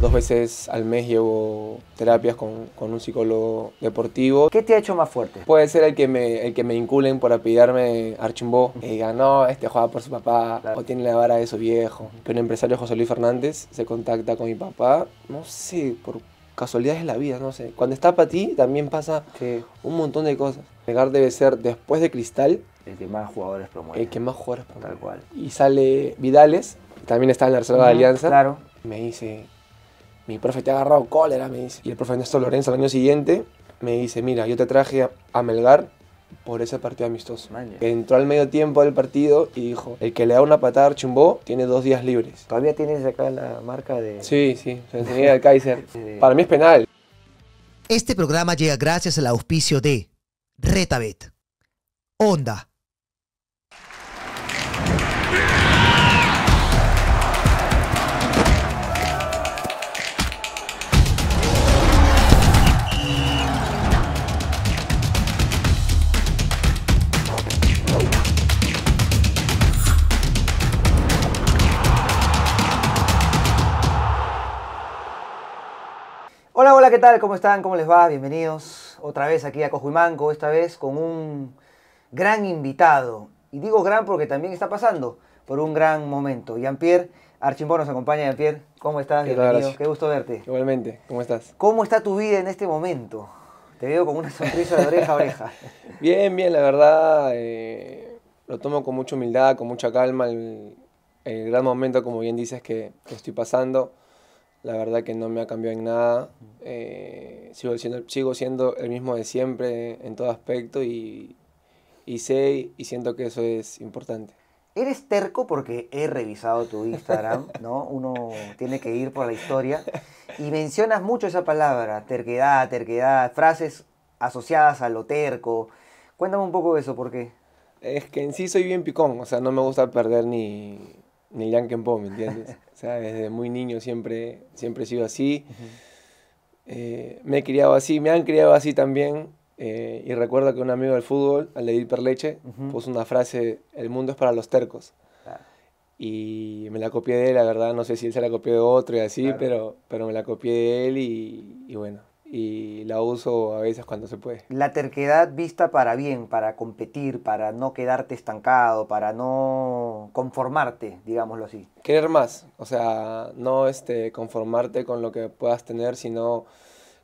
Dos veces al mes llevo terapias con, con, un psicólogo deportivo. ¿Qué te ha hecho más fuerte? Puede ser el que me, el que me inculen por apellidarme Archimbo y digan, no, este juega por su papá o tiene la vara de su viejo. un empresario, José Luis Fernández, se contacta con mi papá, no sé, por casualidades de la vida, no sé. Cuando está para ti también pasa un montón de cosas. pegar debe ser después de Cristal. El que más jugadores promueve. El que más jugadores promueve. Tal cual. Y sale Vidales, también está en la reserva de Alianza. Claro. Me dice, mi profe te ha agarrado cólera, me dice. Y el profe Néstor Lorenzo al año siguiente me dice, mira, yo te traje a Melgar por ese partido amistoso. Entró al medio tiempo del partido y dijo, el que le da una patada a Chumbó tiene dos días libres. Todavía tienes acá la marca de... Sí, sí, se enseñé al Kaiser. Eh, Para mí es penal. Este programa llega gracias al auspicio de Retabet, Onda ¿qué tal? ¿Cómo están? ¿Cómo les va? Bienvenidos otra vez aquí a Cojuimanco, esta vez con un gran invitado. Y digo gran porque también está pasando por un gran momento. Jean-Pierre Archimbo nos acompaña. Jean-Pierre, ¿cómo estás? Qué Bienvenido. Qué gusto verte. Igualmente, ¿cómo estás? ¿Cómo está tu vida en este momento? Te veo con una sonrisa de oreja a oreja. bien, bien, la verdad eh, lo tomo con mucha humildad, con mucha calma el, gran momento, como bien dices, que, que estoy pasando la verdad que no me ha cambiado en nada. Eh, sigo, siendo, sigo siendo el mismo de siempre en todo aspecto y, y sé y siento que eso es importante. Eres terco porque he revisado tu Instagram, ¿no? Uno tiene que ir por la historia. Y mencionas mucho esa palabra, terquedad, terquedad, frases asociadas a lo terco. Cuéntame un poco de eso, ¿por qué? Es que en sí soy bien picón, o sea, no me gusta perder ni, ni el ¿me entiendes? o sea, desde muy niño siempre, siempre he sido así. Eh, me he criado así, me han criado así también. Eh, y recuerdo que un amigo del fútbol, al Perleche, puso una frase, el mundo es para los tercos. Y me la copié de él, la verdad, no sé si él se la copió de otro y así, pero, pero me la copié de él y, y bueno, y la uso a veces cuando se puede. La terquedad vista para bien, para competir, para no quedarte estancado, para no conformarte, digámoslo así. Querer más, o sea, no este, conformarte con lo que puedas tener, sino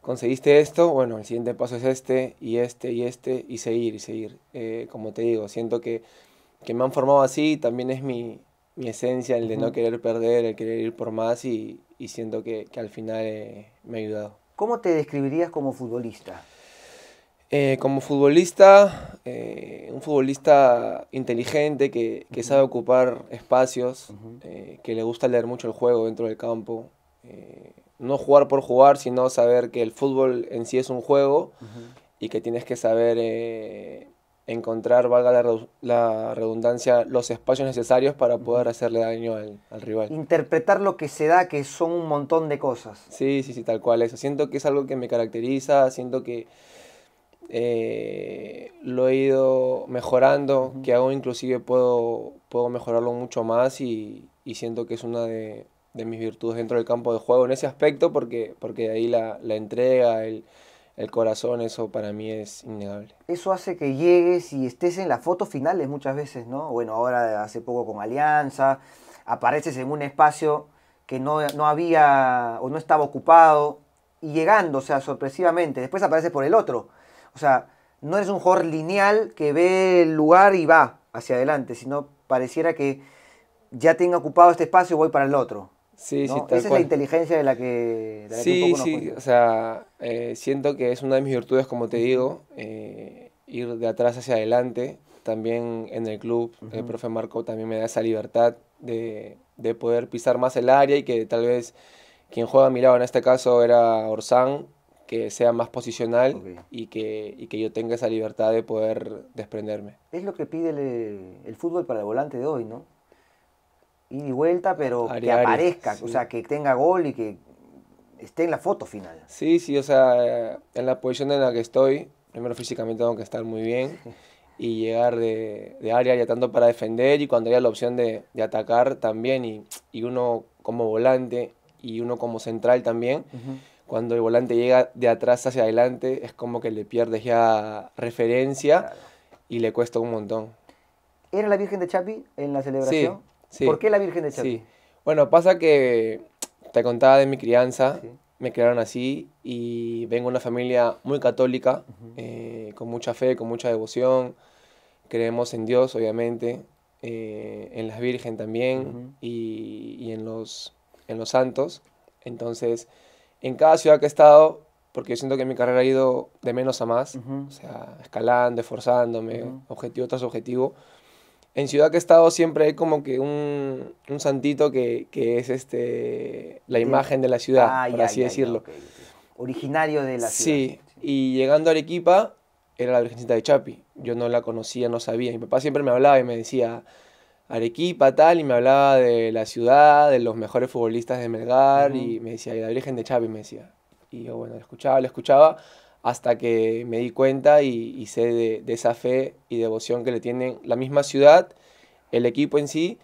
conseguiste esto, bueno, el siguiente paso es este y este y este y seguir y seguir. Eh, como te digo, siento que, que me han formado así, también es mi, mi esencia, el de no querer perder, el querer ir por más y, y siento que, que al final eh, me ha ayudado. ¿Cómo te describirías como futbolista? Eh, como futbolista, eh, un futbolista inteligente que, sabe ocupar espacios, eh, que le gusta leer mucho el juego dentro del campo. no jugar por jugar, sino saber que el fútbol en sí es un juego y que tienes que saber encontrar, valga la, redundancia, los espacios necesarios para poder hacerle daño al, rival. Interpretar lo que se da, que son un montón de cosas. Sí, sí, sí, tal cual eso. Siento que es algo que me caracteriza, siento que eh, lo he ido mejorando, que hago inclusive puedo, puedo mejorarlo mucho más y, y siento que es una de, de, mis virtudes dentro del campo de juego en ese aspecto porque, porque de ahí la, la entrega, el el corazón, eso para mí es innegable. Eso hace que llegues y estés en las fotos finales muchas veces, ¿no? Bueno, ahora hace poco con Alianza, apareces en un espacio que no, no había o no estaba ocupado y llegando, o sea, sorpresivamente, después apareces por el otro. O sea, no eres un jugador lineal que ve el lugar y va hacia adelante, sino pareciera que ya tenga ocupado este espacio y voy para el otro. Sí, sí, Esa es la inteligencia de la que... sí, un sí, o sea, eh, siento que es una de mis virtudes, como te digo, eh, ir de atrás hacia adelante. También en el club, el profe Marco también me da esa libertad de, poder pisar más el área y que tal vez quien juega a mi lado en este caso era Orsán, que sea más posicional y, que, que yo tenga esa libertad de poder desprenderme. Es lo que pide el fútbol para el volante de hoy, ¿no? ida y vuelta, pero que aparezca, o sea, que tenga gol y que esté en la foto final. Sí, sí, o sea, en la posición en la que estoy, primero físicamente tengo que estar muy bien y llegar de, área, ya tanto para defender y cuando haya la opción de, atacar también y, uno como volante y uno como central también. Cuando el volante llega de atrás hacia adelante, es como que le pierdes ya referencia y le cuesta un montón. ¿Era la Virgen de Chapi en la celebración? Sí. ¿Por qué la Virgen de Bueno, pasa que te contaba de mi crianza, me criaron así y vengo de una familia muy católica, eh, con mucha fe, con mucha devoción. Creemos en Dios, obviamente, eh, en la Virgen también y, y, en, los, en los santos. Entonces, en cada ciudad que he estado, porque yo siento que mi carrera ha ido de menos a más, o sea, escalando, esforzándome, objetivo tras objetivo en Ciudad que he estado siempre hay como que un, santito que, que, es este la imagen de la ciudad, ah, por así decirlo. Originario de la ciudad. Sí, y llegando a Arequipa era la Virgencita de Chapi. Yo no la conocía, no sabía. Mi papá siempre me hablaba y me decía Arequipa tal, y me hablaba de la ciudad, de los mejores futbolistas de Melgar, y me decía, y la Virgen de Chapi me decía. Y yo, bueno, la escuchaba, la escuchaba hasta que me di cuenta y, sé de, esa fe y devoción que le tienen la misma ciudad, el equipo en sí.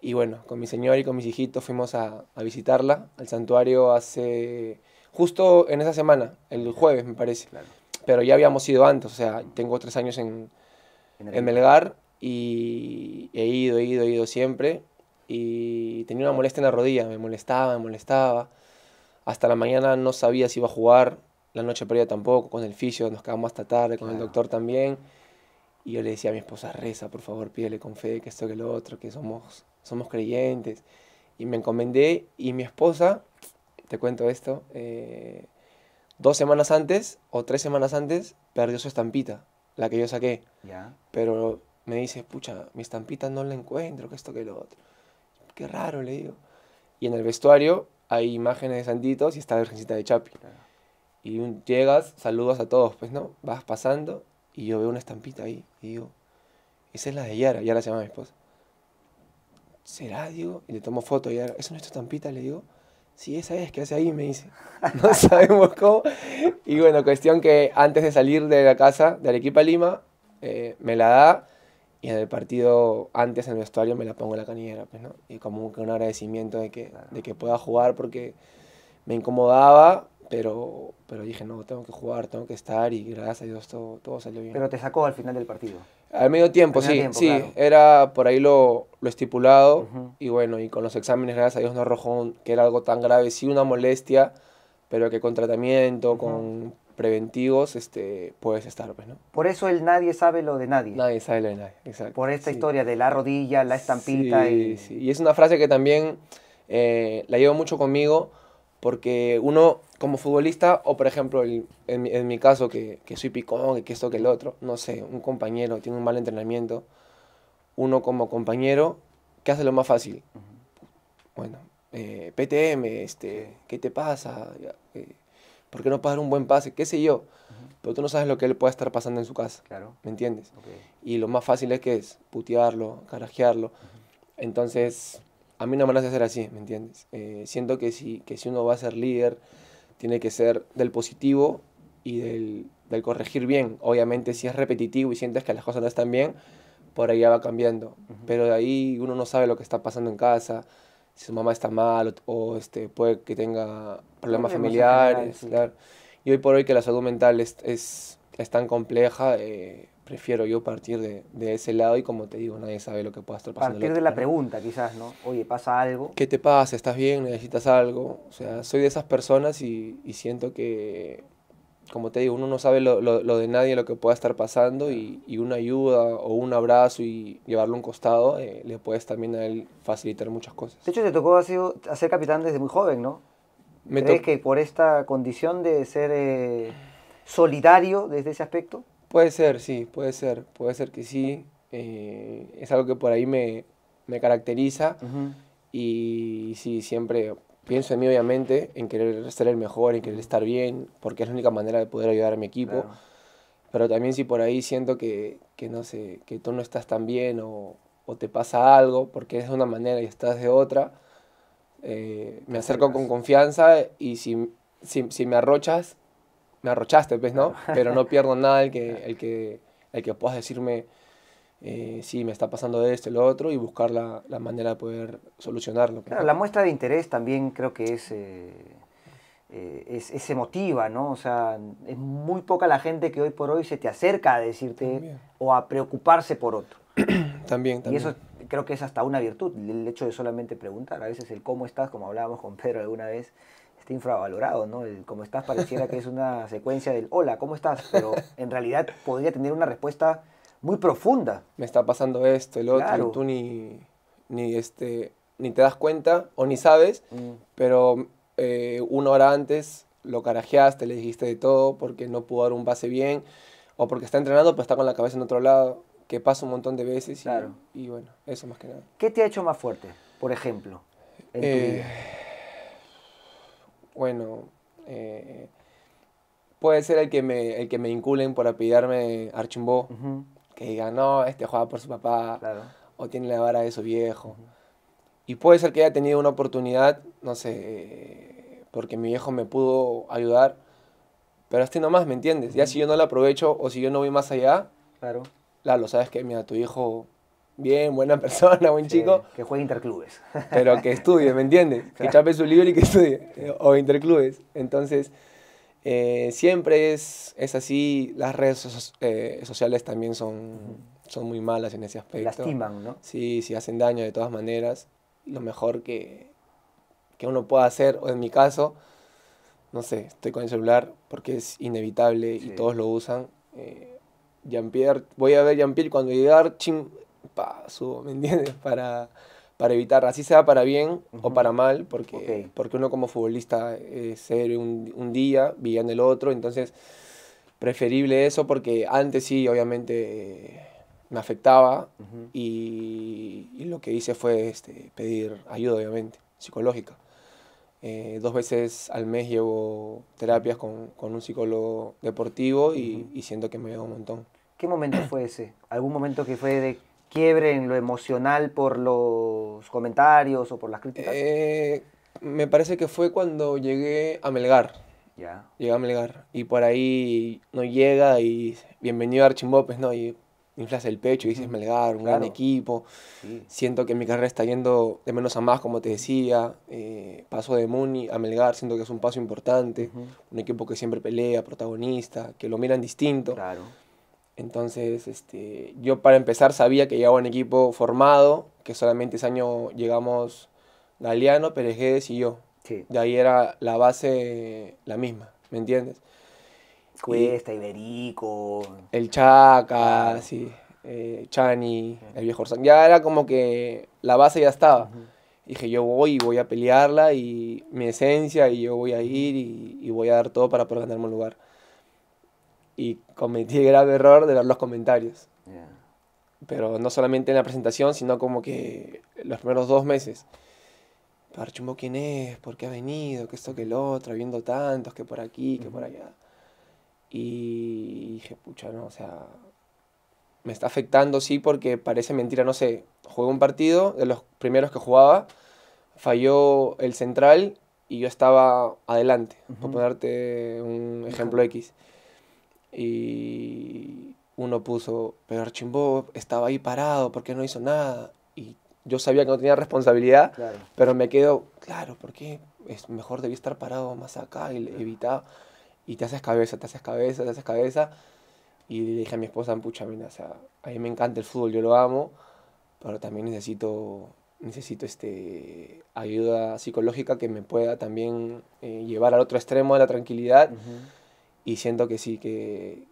Y bueno, con mi señor y con mis hijitos fuimos a, visitarla al santuario hace justo en esa semana, el jueves me parece. Pero ya habíamos ido antes, o sea, tengo tres años en, en, en Melgar y he ido, he ido, he ido siempre. Y tenía una molestia en la rodilla, me molestaba, me molestaba. Hasta la mañana no sabía si iba a jugar, la noche previa tampoco, con el fisio nos quedamos hasta tarde, con el doctor también. Y yo le decía a mi esposa, reza, por favor, pídele con fe que esto, que lo otro, que somos, somos creyentes. Y me encomendé y mi esposa, te cuento esto, eh, dos semanas antes o tres semanas antes perdió su estampita, la que yo saqué. Ya. Pero me dice, pucha, mi estampita no la encuentro, que esto, que lo otro. Qué raro, le digo. Y en el vestuario hay imágenes de santitos y está la Virgencita de Chapi. Y llegas, saludas a todos, pues, ¿no? Vas pasando y yo veo una estampita ahí y digo, esa es la de Yara, Yara se llama mi esposa. ¿Será? Digo, y le tomo foto a Yara, ¿es una estampita? Le digo, sí, esa es, ¿qué hace ahí? Me dice, no sabemos cómo. Y bueno, cuestión que antes de salir de la casa de Arequipa Lima, eh, me la da y en el partido antes en el vestuario me la pongo en la canillera, pues, ¿no? Y como un, un agradecimiento de que, de que pueda jugar porque me incomodaba pero, pero dije, no, tengo que jugar, tengo que estar y gracias a Dios todo, todo salió bien. Pero te sacó al final del partido. Al medio tiempo, sí, sí, era por ahí lo, lo estipulado y bueno, y con los exámenes, gracias a Dios no arrojó que era algo tan grave, sí una molestia, pero que con tratamiento, con preventivos, este, puedes estar, pues, ¿no? Por eso el nadie sabe lo de nadie. Nadie sabe lo de nadie, exacto. Por esta historia de la rodilla, la estampita. y... Sí. y es una frase que también eh, la llevo mucho conmigo porque uno, como futbolista, o por ejemplo, en, en, mi caso, que, que soy picón, que esto, que el otro, no sé, un compañero tiene un mal entrenamiento, uno como compañero, ¿qué hace lo más fácil? Bueno, eh, PTM, este, ¿qué te pasa? Eh, ¿Por qué no pasar un buen pase? ¿Qué sé yo? Pero tú no sabes lo que él puede estar pasando en su casa. Claro. ¿Me entiendes? Y lo más fácil es que es putearlo, carajearlo. Entonces, a mí no me nace hacer así, ¿me entiendes? Eh, siento que si, que si uno va a ser líder, tiene que ser del positivo y del, corregir bien. Obviamente, si es repetitivo y sientes que las cosas no están bien, por ahí ya va cambiando. Pero de ahí uno no sabe lo que está pasando en casa, si su mamá está mal o, este, puede que tenga problemas familiares. Y hoy por hoy que la salud mental es, es, tan compleja, eh, prefiero yo partir de, de, ese lado y como te digo, nadie sabe lo que pueda estar pasando. Partir de la pregunta quizás, ¿no? Oye, ¿pasa algo? ¿Qué te pasa? ¿Estás bien? ¿Necesitas algo? O sea, soy de esas personas y, siento que, como te digo, uno no sabe lo, de nadie, lo que pueda estar pasando y, una ayuda o un abrazo y llevarlo a un costado eh, le puedes también a él facilitar muchas cosas. De hecho, te tocó hacer capitán desde muy joven, ¿no? Me ¿Crees que por esta condición de ser eh, solidario desde ese aspecto? Puede ser, sí, puede ser, puede ser que sí. Eh, es algo que por ahí me, me caracteriza y, sí, siempre pienso en mí, obviamente, en querer ser el mejor, en querer estar bien, porque es la única manera de poder ayudar a mi equipo. Pero también si por ahí siento que, que, no sé, que tú no estás tan bien o, te pasa algo, porque es de una manera y estás de otra, eh, me acerco con confianza y si, si, si me arrochas, me arrochaste, pues, ¿no? Pero no pierdo nada el que, el que, el que puedas decirme, eh, si me está pasando esto, lo otro, y buscar la, manera de poder solucionarlo. Pues, la muestra de interés también creo que es, eh, eh, es, es, emotiva, ¿no? O sea, es muy poca la gente que hoy por hoy se te acerca a decirte o a preocuparse por otro. también, también. Y eso creo que es hasta una virtud, el hecho de solamente preguntar. A veces el cómo estás, como hablábamos con Pedro alguna vez, infravalorado, ¿no? El cómo estás pareciera que es una secuencia del hola, ¿cómo estás? Pero en realidad podría tener una respuesta muy profunda. Me está pasando esto, el otro, y tú ni, ni, este, ni te das cuenta o ni sabes, mm. pero eh, una hora antes lo carajeaste, le dijiste de todo porque no pudo dar un pase bien o porque está entrenando pero está con la cabeza en otro lado, que pasa un montón de veces y, bueno, eso más que nada. ¿Qué te ha hecho más fuerte, por ejemplo? En tu eh, bueno, eh, puede ser el que me, el que me inculen por apellidarme Archimbo, que diga, no, este juega por su papá, o tiene la vara de su viejo. Y puede ser que haya tenido una oportunidad, no sé, porque mi viejo me pudo ayudar, pero este nomás, ¿me entiendes? Ya si yo no lo aprovecho o si yo no voy más allá, claro. lo sabes que, mira, tu hijo bien, buena persona, buen chico. Que juegue interclubes. Pero que estudie, ¿me entiendes? Que chape su libro y que estudie. Eh, o interclubes. Entonces, eh, siempre es, es así. Las redes eh, sociales también son, son muy malas en ese aspecto. Lastiman, ¿no? Sí, sí, hacen daño de todas maneras. Lo mejor que, uno pueda hacer, o en mi caso, no sé, estoy con el celular porque es inevitable y todos lo usan. Jean-Pierre, voy a ver Jean-Pierre cuando llegar, pa, ¿me Para, para evitar, así sea para bien o para mal, porque, porque uno como futbolista es ser un, un día, en el otro, entonces preferible eso porque antes sí, obviamente eh, me afectaba y, lo que hice fue este, pedir ayuda, obviamente, psicológica. Eh, dos veces al mes llevo terapias con, un psicólogo deportivo y, y siento que me ayuda un montón. ¿Qué momento fue ese? ¿Algún momento que fue de quiebre en lo emocional por los comentarios o por las críticas? Eh, me parece que fue cuando llegué a Melgar. Ya. Llegué a Melgar. Y por ahí no llega y bienvenido a Archimbópez, ¿no? Y inflas el pecho y dices mm, Melgar, un gran equipo. Siento que mi carrera está yendo de menos a más, como te decía. Eh, paso de Muni a Melgar, siento que es un paso importante. Un equipo que siempre pelea, protagonista, que lo miran distinto. Claro. Entonces, este, yo para empezar sabía que llevaba un equipo formado, que solamente ese año llegamos Galeano, Perejedes y yo. De ahí era la base la misma, ¿me entiendes? Cuesta, Iberico. El Chaca, sí. Eh, Chani, el viejo Orsán. Ya era como que la base ya estaba. Dije, yo voy y voy a pelearla y mi esencia y yo voy a ir y voy a dar todo para poder ganarme un lugar y cometí grave error de ver los comentarios. Pero no solamente en la presentación, sino como que los primeros dos meses. Parchumbo, ¿quién es? ¿Por qué ha venido? ¿Qué esto, que el otro? Viendo tantos, que por aquí, que por allá. Y dije, pucha, no, o sea, me está afectando, sí, porque parece mentira, no sé. Jugué un partido, de los primeros que jugaba, falló el central y yo estaba adelante, uh por ponerte un ejemplo X. Y uno puso, pero Archimbo estaba ahí parado, ¿por qué no hizo nada? Y yo sabía que no tenía responsabilidad, pero me quedo, claro, ¿por qué? Es mejor debía estar parado más acá y evitar Y te haces cabeza, te haces cabeza, te haces cabeza. Y le dije a mi esposa, pucha, mira, o sea, a mí me encanta el fútbol, yo lo amo, pero también necesito, necesito este, ayuda psicológica que me pueda también eh, llevar al otro extremo de la tranquilidad. Y siento que sí, que,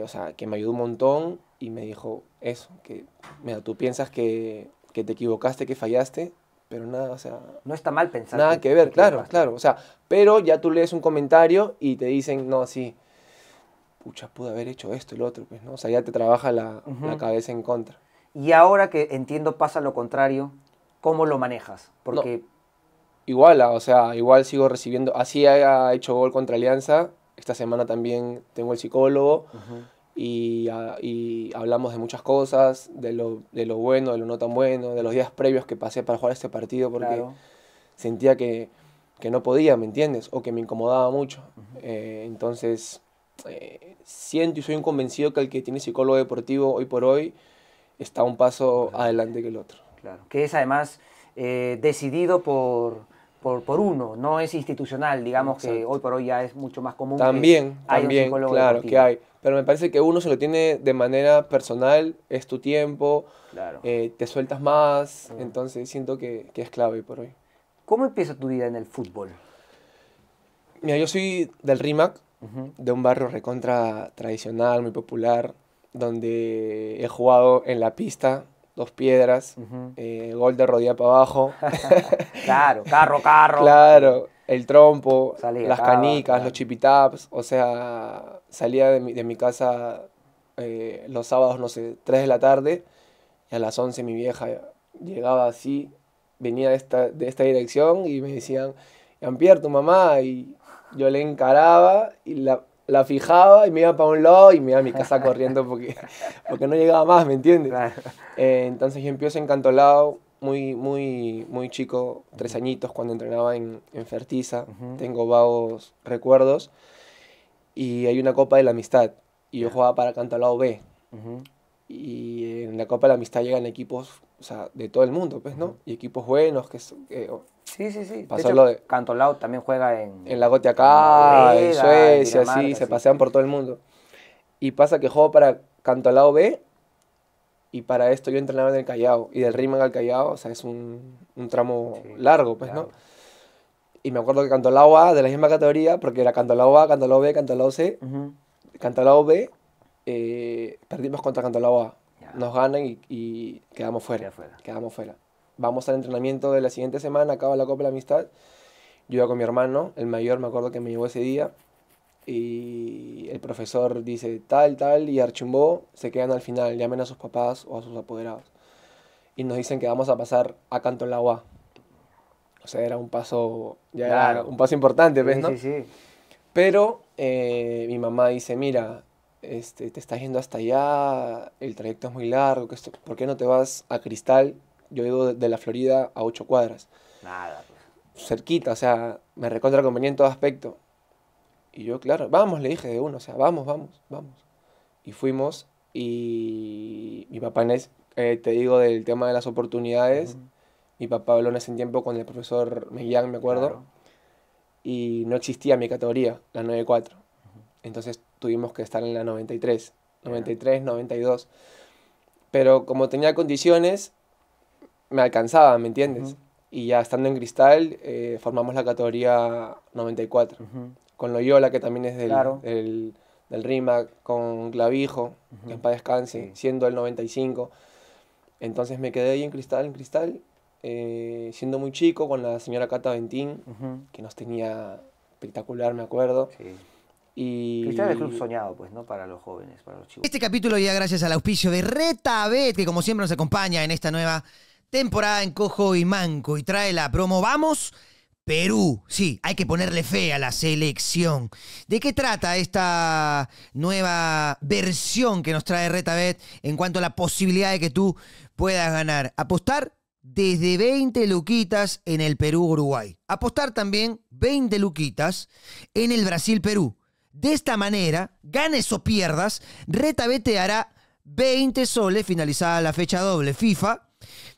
o sea, que me ayudó un montón y me dijo eso, que mira, tú piensas que, te equivocaste, que fallaste, pero nada, o sea... No está mal pensar. Nada que, ver, claro, claro. O sea, pero ya tú lees un comentario y te dicen, no, sí, pucha, pude haber hecho esto y lo otro, pues, ¿no? O sea, ya te trabaja la, cabeza en contra. Y ahora que entiendo pasa lo contrario, ¿cómo lo manejas? Porque... Igual, ah, o sea, igual sigo recibiendo, así ha hecho gol contra Alianza, esta semana también tengo el psicólogo ah, y, hablamos de muchas cosas, de lo, bueno, de lo no tan bueno, de los días previos que pasé para jugar este partido porque sentía que, no podía, ¿me entiendes? O que me incomodaba mucho. Eh, entonces, eh, siento y soy un convencido que el que tiene psicólogo deportivo hoy por hoy está un paso adelante que el otro. Claro, que es además eh, decidido por por, uno, no es institucional, digamos que hoy por hoy ya es mucho más común. También, hay un psicólogo claro, que hay. Pero me parece que uno se lo tiene de manera personal, es tu tiempo, eh, te sueltas más, mm. entonces siento que, es clave por hoy. ¿Cómo empieza tu vida en el fútbol? Mira, yo soy del RIMAC, de un barrio recontra tradicional, muy popular, donde he jugado en la pista, dos piedras, eh, gol de rodilla para abajo. claro, carro, carro. Claro, el trompo, las canicas, los chipitaps. O sea, salía de mi, casa eh, los sábados, no sé, 3 de la tarde y a las 11 mi vieja llegaba así, venía de esta, de esta dirección y me decían, Jean-Pierre, tu mamá, y yo le encaraba y la la fijaba y me iba para un lado y me iba a mi casa corriendo porque, porque no llegaba más, ¿me entiendes? Eh, entonces yo empiezo encantolado, muy, muy, muy chico, tres añitos cuando entrenaba en, Fertiza, tengo vagos recuerdos, y hay una Copa de la Amistad, y yo jugaba para Cantolao B, y en la Copa de la Amistad llegan equipos de todo el mundo, pues, ¿no? Y equipos buenos, que, que Sí, sí, sí. de, hecho, Cantolao también juega en... En la Gote acá, en, Suecia, sí, se pasean por todo el mundo. Y pasa que juego para Cantolao B y para esto yo entrenaba en el Callao. Y del Riemann al Callao, o sea, es un, un tramo largo, pues, ¿no? Y me acuerdo que Cantolao A, de la misma categoría, porque era Cantolao A, Cantolao B, Cantolao C. Cantolao B, eh, perdimos contra Cantolao A. Nos ganan y, quedamos fuera. Quedamos fuera vamos al entrenamiento de la siguiente semana, acaba la Copa de la Amistad. Yo iba con mi hermano, el mayor, me acuerdo que me llevó ese día. Y el profesor dice tal, tal, y Archimbó se quedan al final, llamen a sus papás o a sus apoderados. Y nos dicen que vamos a pasar a Canto Agua. O sea, era un paso, ya un paso importante, ¿ves? Pues, Pero eh, mi mamá dice, mira, este, te estás yendo hasta allá, el trayecto es muy largo, ¿por qué no te vas a Cristal, yo vivo de la Florida a ocho cuadras. Nada. Pues. Cerquita, o sea, me recontra convenía en todo aspecto. Y yo, claro, vamos, le dije de uno, o sea, vamos, vamos, vamos. Y fuimos y mi papá es, eh, te digo del tema de las oportunidades, mi papá habló en ese tiempo con el profesor Millán, me acuerdo, y no existía mi categoría, la 94. cuatro Entonces tuvimos que estar en la 93, 93, 92. Pero como tenía condiciones, me alcanzaba, ¿me entiendes? Y ya estando en Cristal, eh, formamos la categoría 94. Con Loyola, que también es del, del, RIMAC, con Clavijo, que en paz descanse, siendo el 95. Entonces me quedé ahí en Cristal, en Cristal, eh, siendo muy chico, con la señora Cata Ventín, que nos tenía espectacular, me acuerdo. Y... Cristal es club soñado, pues, ¿no? Para los jóvenes, para los chicos. Este capítulo ya gracias al auspicio de Retabete que como siempre nos acompaña en esta nueva temporada en cojo y manco y trae la promo Vamos Perú. Sí, hay que ponerle fe a la selección. ¿De qué trata esta nueva versión que nos trae Retabet en cuanto a la posibilidad de que tú puedas ganar? Apostar desde 20 luquitas en el Perú-Uruguay. Apostar también 20 luquitas en el Brasil-Perú. De esta manera, ganes o pierdas, Retabet te hará 20 soles finalizada la fecha doble FIFA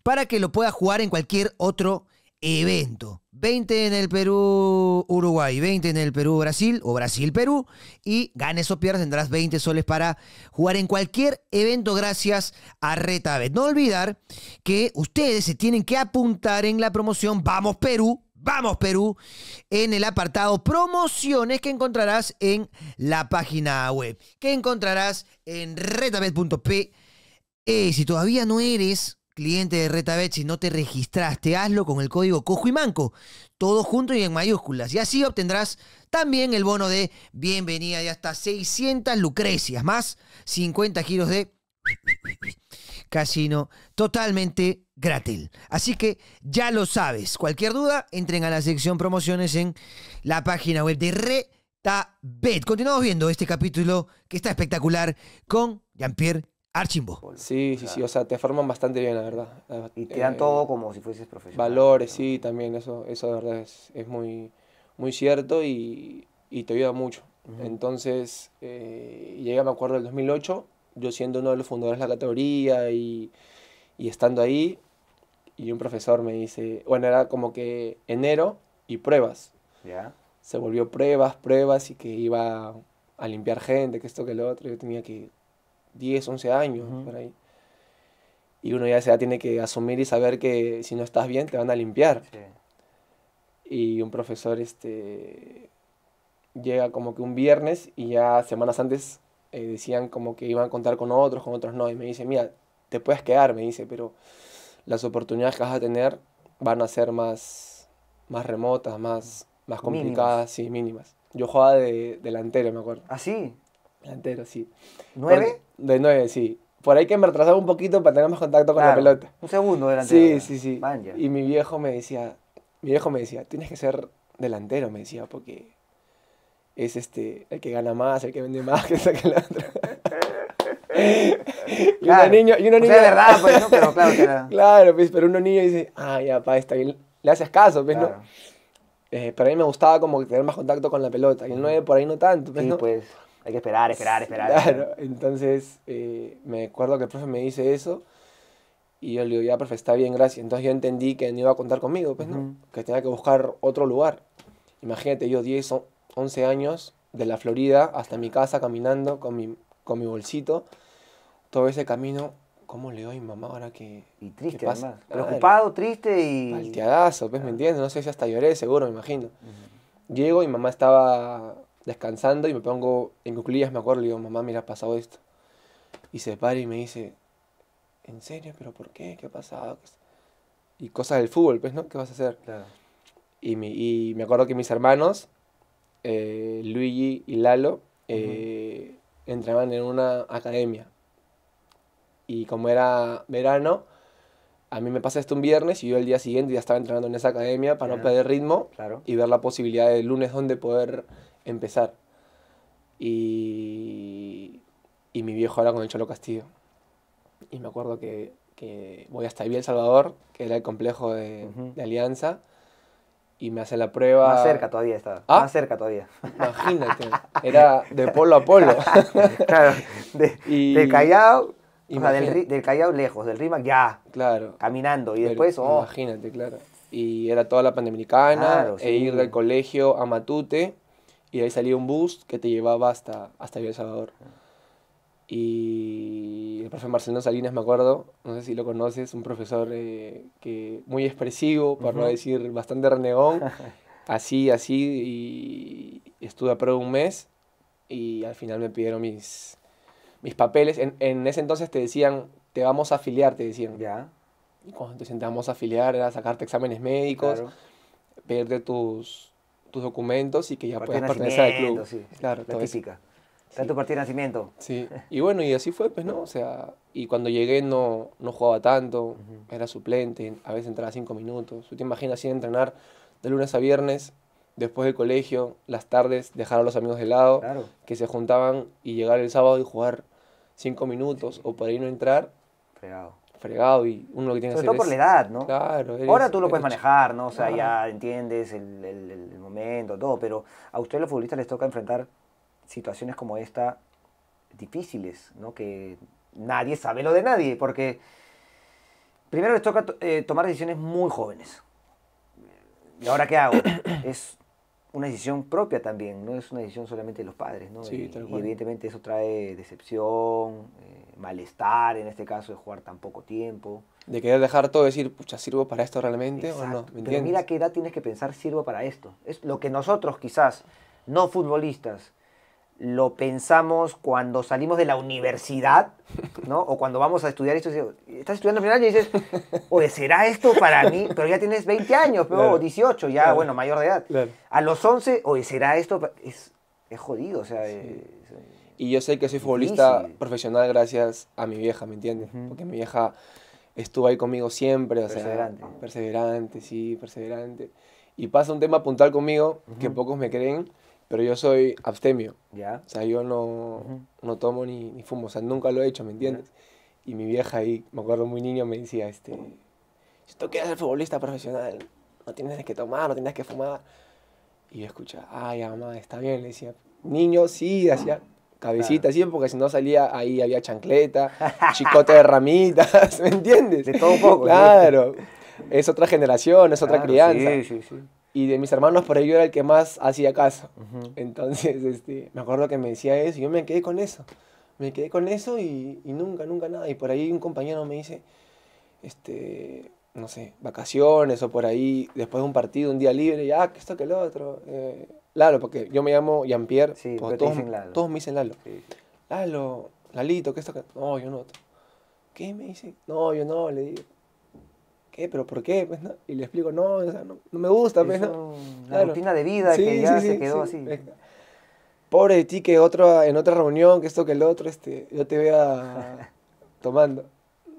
para que lo puedas jugar en cualquier otro evento. 20 en el Perú, Uruguay, 20 en el Perú, Brasil o Brasil, Perú. Y ganes o pierdas, tendrás 20 soles para jugar en cualquier evento gracias a Retabet. No olvidar que ustedes se tienen que apuntar en la promoción Vamos Perú. Vamos Perú en el apartado promociones que encontrarás en la página web, que encontrarás en retabet.p. Eh, si todavía no eres cliente de Retabet, si no te registraste, hazlo con el código Cojo y Manco, todo junto y en mayúsculas. Y así obtendrás también el bono de bienvenida de hasta 600 lucrecias, más 50 giros de casino totalmente gratis. Así que ya lo sabes. Cualquier duda, entren a la sección promociones en la página web de Retabet. Continuamos viendo este capítulo que está espectacular con Jean-Pierre Archimbo. Sí, sí, sí, o sea, te forman bastante bien, la verdad. Y te dan eh, todo como si fueses profesional. Valores, sí, también, eso, eso de verdad es, muy, muy cierto y, te ayuda mucho. Entonces, eh, llega, me acuerdo, del 2008, yo siendo uno de los fundadores de la categoría y, estando ahí, y un profesor me dice, bueno, era como que enero y pruebas. Ya. Se volvió pruebas, pruebas y que iba a limpiar gente, que esto, que lo otro, yo tenía que 10, 11 años, por ahí. Y uno ya se tiene que asumir y saber que si no estás bien te van a limpiar. Y un profesor este, llega como que un viernes y ya semanas antes eh, decían como que iban a contar con otros, con otros no. Y me dice, mira, te puedes quedar, me dice, pero las oportunidades que vas a tener van a ser más, más remotas, más, más complicadas, y sí, mínimas. Yo jugaba de delantero, me acuerdo. ¿Ah, sí? Delantero, sí. ¿Nueve? de nueve, sí. Por ahí que me retrasaba un poquito para tener más contacto con la pelota. Un segundo delantero. Sí, sí, sí. Y mi viejo me decía, mi viejo me decía, tienes que ser delantero, me decía, porque es este el que gana más, el que vende más, que saca el otro. y, claro. niño, y un niño... de verdad, pues, pero claro que era... Claro, pues, pero uno niño dice, ah, ya, está bien. Le haces caso, pues, ¿no? Eh, pero a mí me gustaba como tener más contacto con la pelota. Y el nueve por ahí no tanto, pues, sí, pues. Hay que esperar, esperar, esperar. Claro, entonces eh, me acuerdo que el profe me dice eso y yo le digo, ya, profe, está bien, gracias. Entonces yo entendí que no iba a contar conmigo, pues, ¿no? Que tenía que buscar otro lugar. Imagínate, yo 10, 11 años, de la Florida hasta mi casa caminando con mi, con mi bolsito, todo ese camino ¿cómo le doy mamá ahora que.? Y triste, ¿qué Preocupado, triste y. Palteadazo, pues, ¿me entiendes? No sé si hasta lloré, seguro, me imagino. Llego y mamá estaba descansando y me pongo en cuclillas, me acuerdo, y digo, mamá, mira, ha pasado esto. Y se para y me dice, ¿en serio? ¿Pero por qué? ¿Qué ha pasado? Y cosas del fútbol, pues, ¿no? ¿Qué vas a hacer? Claro. Y, me, y me acuerdo que mis hermanos, eh, Luigi y Lalo, eh, entraban en una academia. Y como era verano, a mí me pasa esto un viernes y yo el día siguiente ya estaba entrenando en esa academia para no perder ritmo y ver la posibilidad de lunes donde poder empezar. Y, mi viejo ahora con el Cholo Castillo. Y me acuerdo que, voy hasta El Salvador, que era el complejo de, Alianza, y me hace la prueba. Más cerca todavía estaba. ¿Ah? Más cerca todavía. Imagínate, era de polo a polo. claro, de, del Callao. y sea, del, Callao lejos, del Rima ya. Claro. Caminando y después. Oh. Imagínate, claro. Y era toda la Panamericana, e ir del colegio a Matute y de ahí salía un bus que te llevaba hasta, hasta El Salvador. Y el profesor Marcelino Salinas, me acuerdo, no sé si lo conoces, un profesor eh, que muy expresivo, por no decir bastante renegón, así, así, y estuve a prueba un mes y al final me pidieron mis, mis papeles. En, ese entonces te decían, te vamos a afiliar, te decían. Ya. Y cuando te sentamos a afiliar era sacarte exámenes médicos, ver pedirte tus, tus documentos y que ya puedes pertenecer al club. claro, la típica. Está tu partido de nacimiento. Sí, y bueno, y así fue, pues, ¿no? O sea, y cuando llegué no, no jugaba tanto, era suplente, a veces entraba cinco minutos. Tú te imaginas ir a entrenar de lunes a viernes, después del colegio, las tardes, dejar a los amigos de lado, que se juntaban y llegar el sábado y jugar cinco minutos o por ahí no entrar fregado y uno lo que tiene que hacer. Sobre todo por la edad, ¿no? Claro. Ahora tú lo puedes manejar, ¿no? O sea, ya entiendes el, momento, todo, pero a ustedes los futbolistas les toca enfrentar situaciones como esta difíciles, ¿no? Que nadie sabe lo de nadie, porque primero les toca eh, tomar decisiones muy jóvenes. ¿Y ahora qué hago? es una decisión propia también, no es una decisión solamente de los padres, ¿no? y, evidentemente eso trae decepción, eh, malestar en este caso de jugar tan poco tiempo. De querer dejar todo y decir, pucha, ¿sirvo para esto realmente o no? Pero mira qué edad tienes que pensar, ¿sirvo para esto? Es lo que nosotros quizás, no futbolistas, lo pensamos cuando salimos de la universidad, ¿no? O cuando vamos a estudiar esto, estás estudiando final y dices, oye, ¿será esto para mí? Pero ya tienes 20 años, pero 18, ya, bueno, mayor de edad. A los 11, oye, ¿será esto? Es, es jodido, o sea... y yo sé que soy futbolista profesional gracias a mi vieja, ¿me entiendes? Porque mi vieja estuvo ahí conmigo siempre, o perseverante. sea... Perseverante. sí, perseverante. Y pasa un tema puntual conmigo, que pocos me creen, pero yo soy abstemio. ¿Ya? O sea, yo no, no tomo ni, ni, fumo. O sea, nunca lo he hecho, ¿me entiendes? Y mi vieja ahí, me acuerdo muy niño, me decía, este, si tú quieres ser futbolista profesional, no tienes que tomar, no tienes que fumar. Y yo escuchaba, ay, mamá, está bien. Le decía, niño, sí, hacía cabecita sí porque si no salía ahí había chancleta, chicote de ramitas, ¿me entiendes? De todo un poco. Claro. Es otra generación, es otra crianza. Sí, sí, sí. Y de mis hermanos, por ahí yo era el que más hacía caso. Entonces, este, me acuerdo que me decía eso y yo me quedé con eso. Me quedé con eso y, nunca, nunca nada. Y por ahí un compañero me dice, este, no sé, vacaciones o por ahí, después de un partido, un día libre, ya, ah, que esto, que lo otro. Eh, Lalo, porque yo me llamo Jean-Pierre. Sí, todos, todos, me dicen Lalo. Lalo, Lalito, que esto, que... No, yo no. ¿Qué me dice? No, yo no, le digo. ¿Pero por qué? Pues, y le explico, no, o sea, no, me gusta. Pues, la rutina de vida que ya se quedó así. pobre de ti que otra, en otra reunión, que esto, que el otro, este, yo te vea tomando.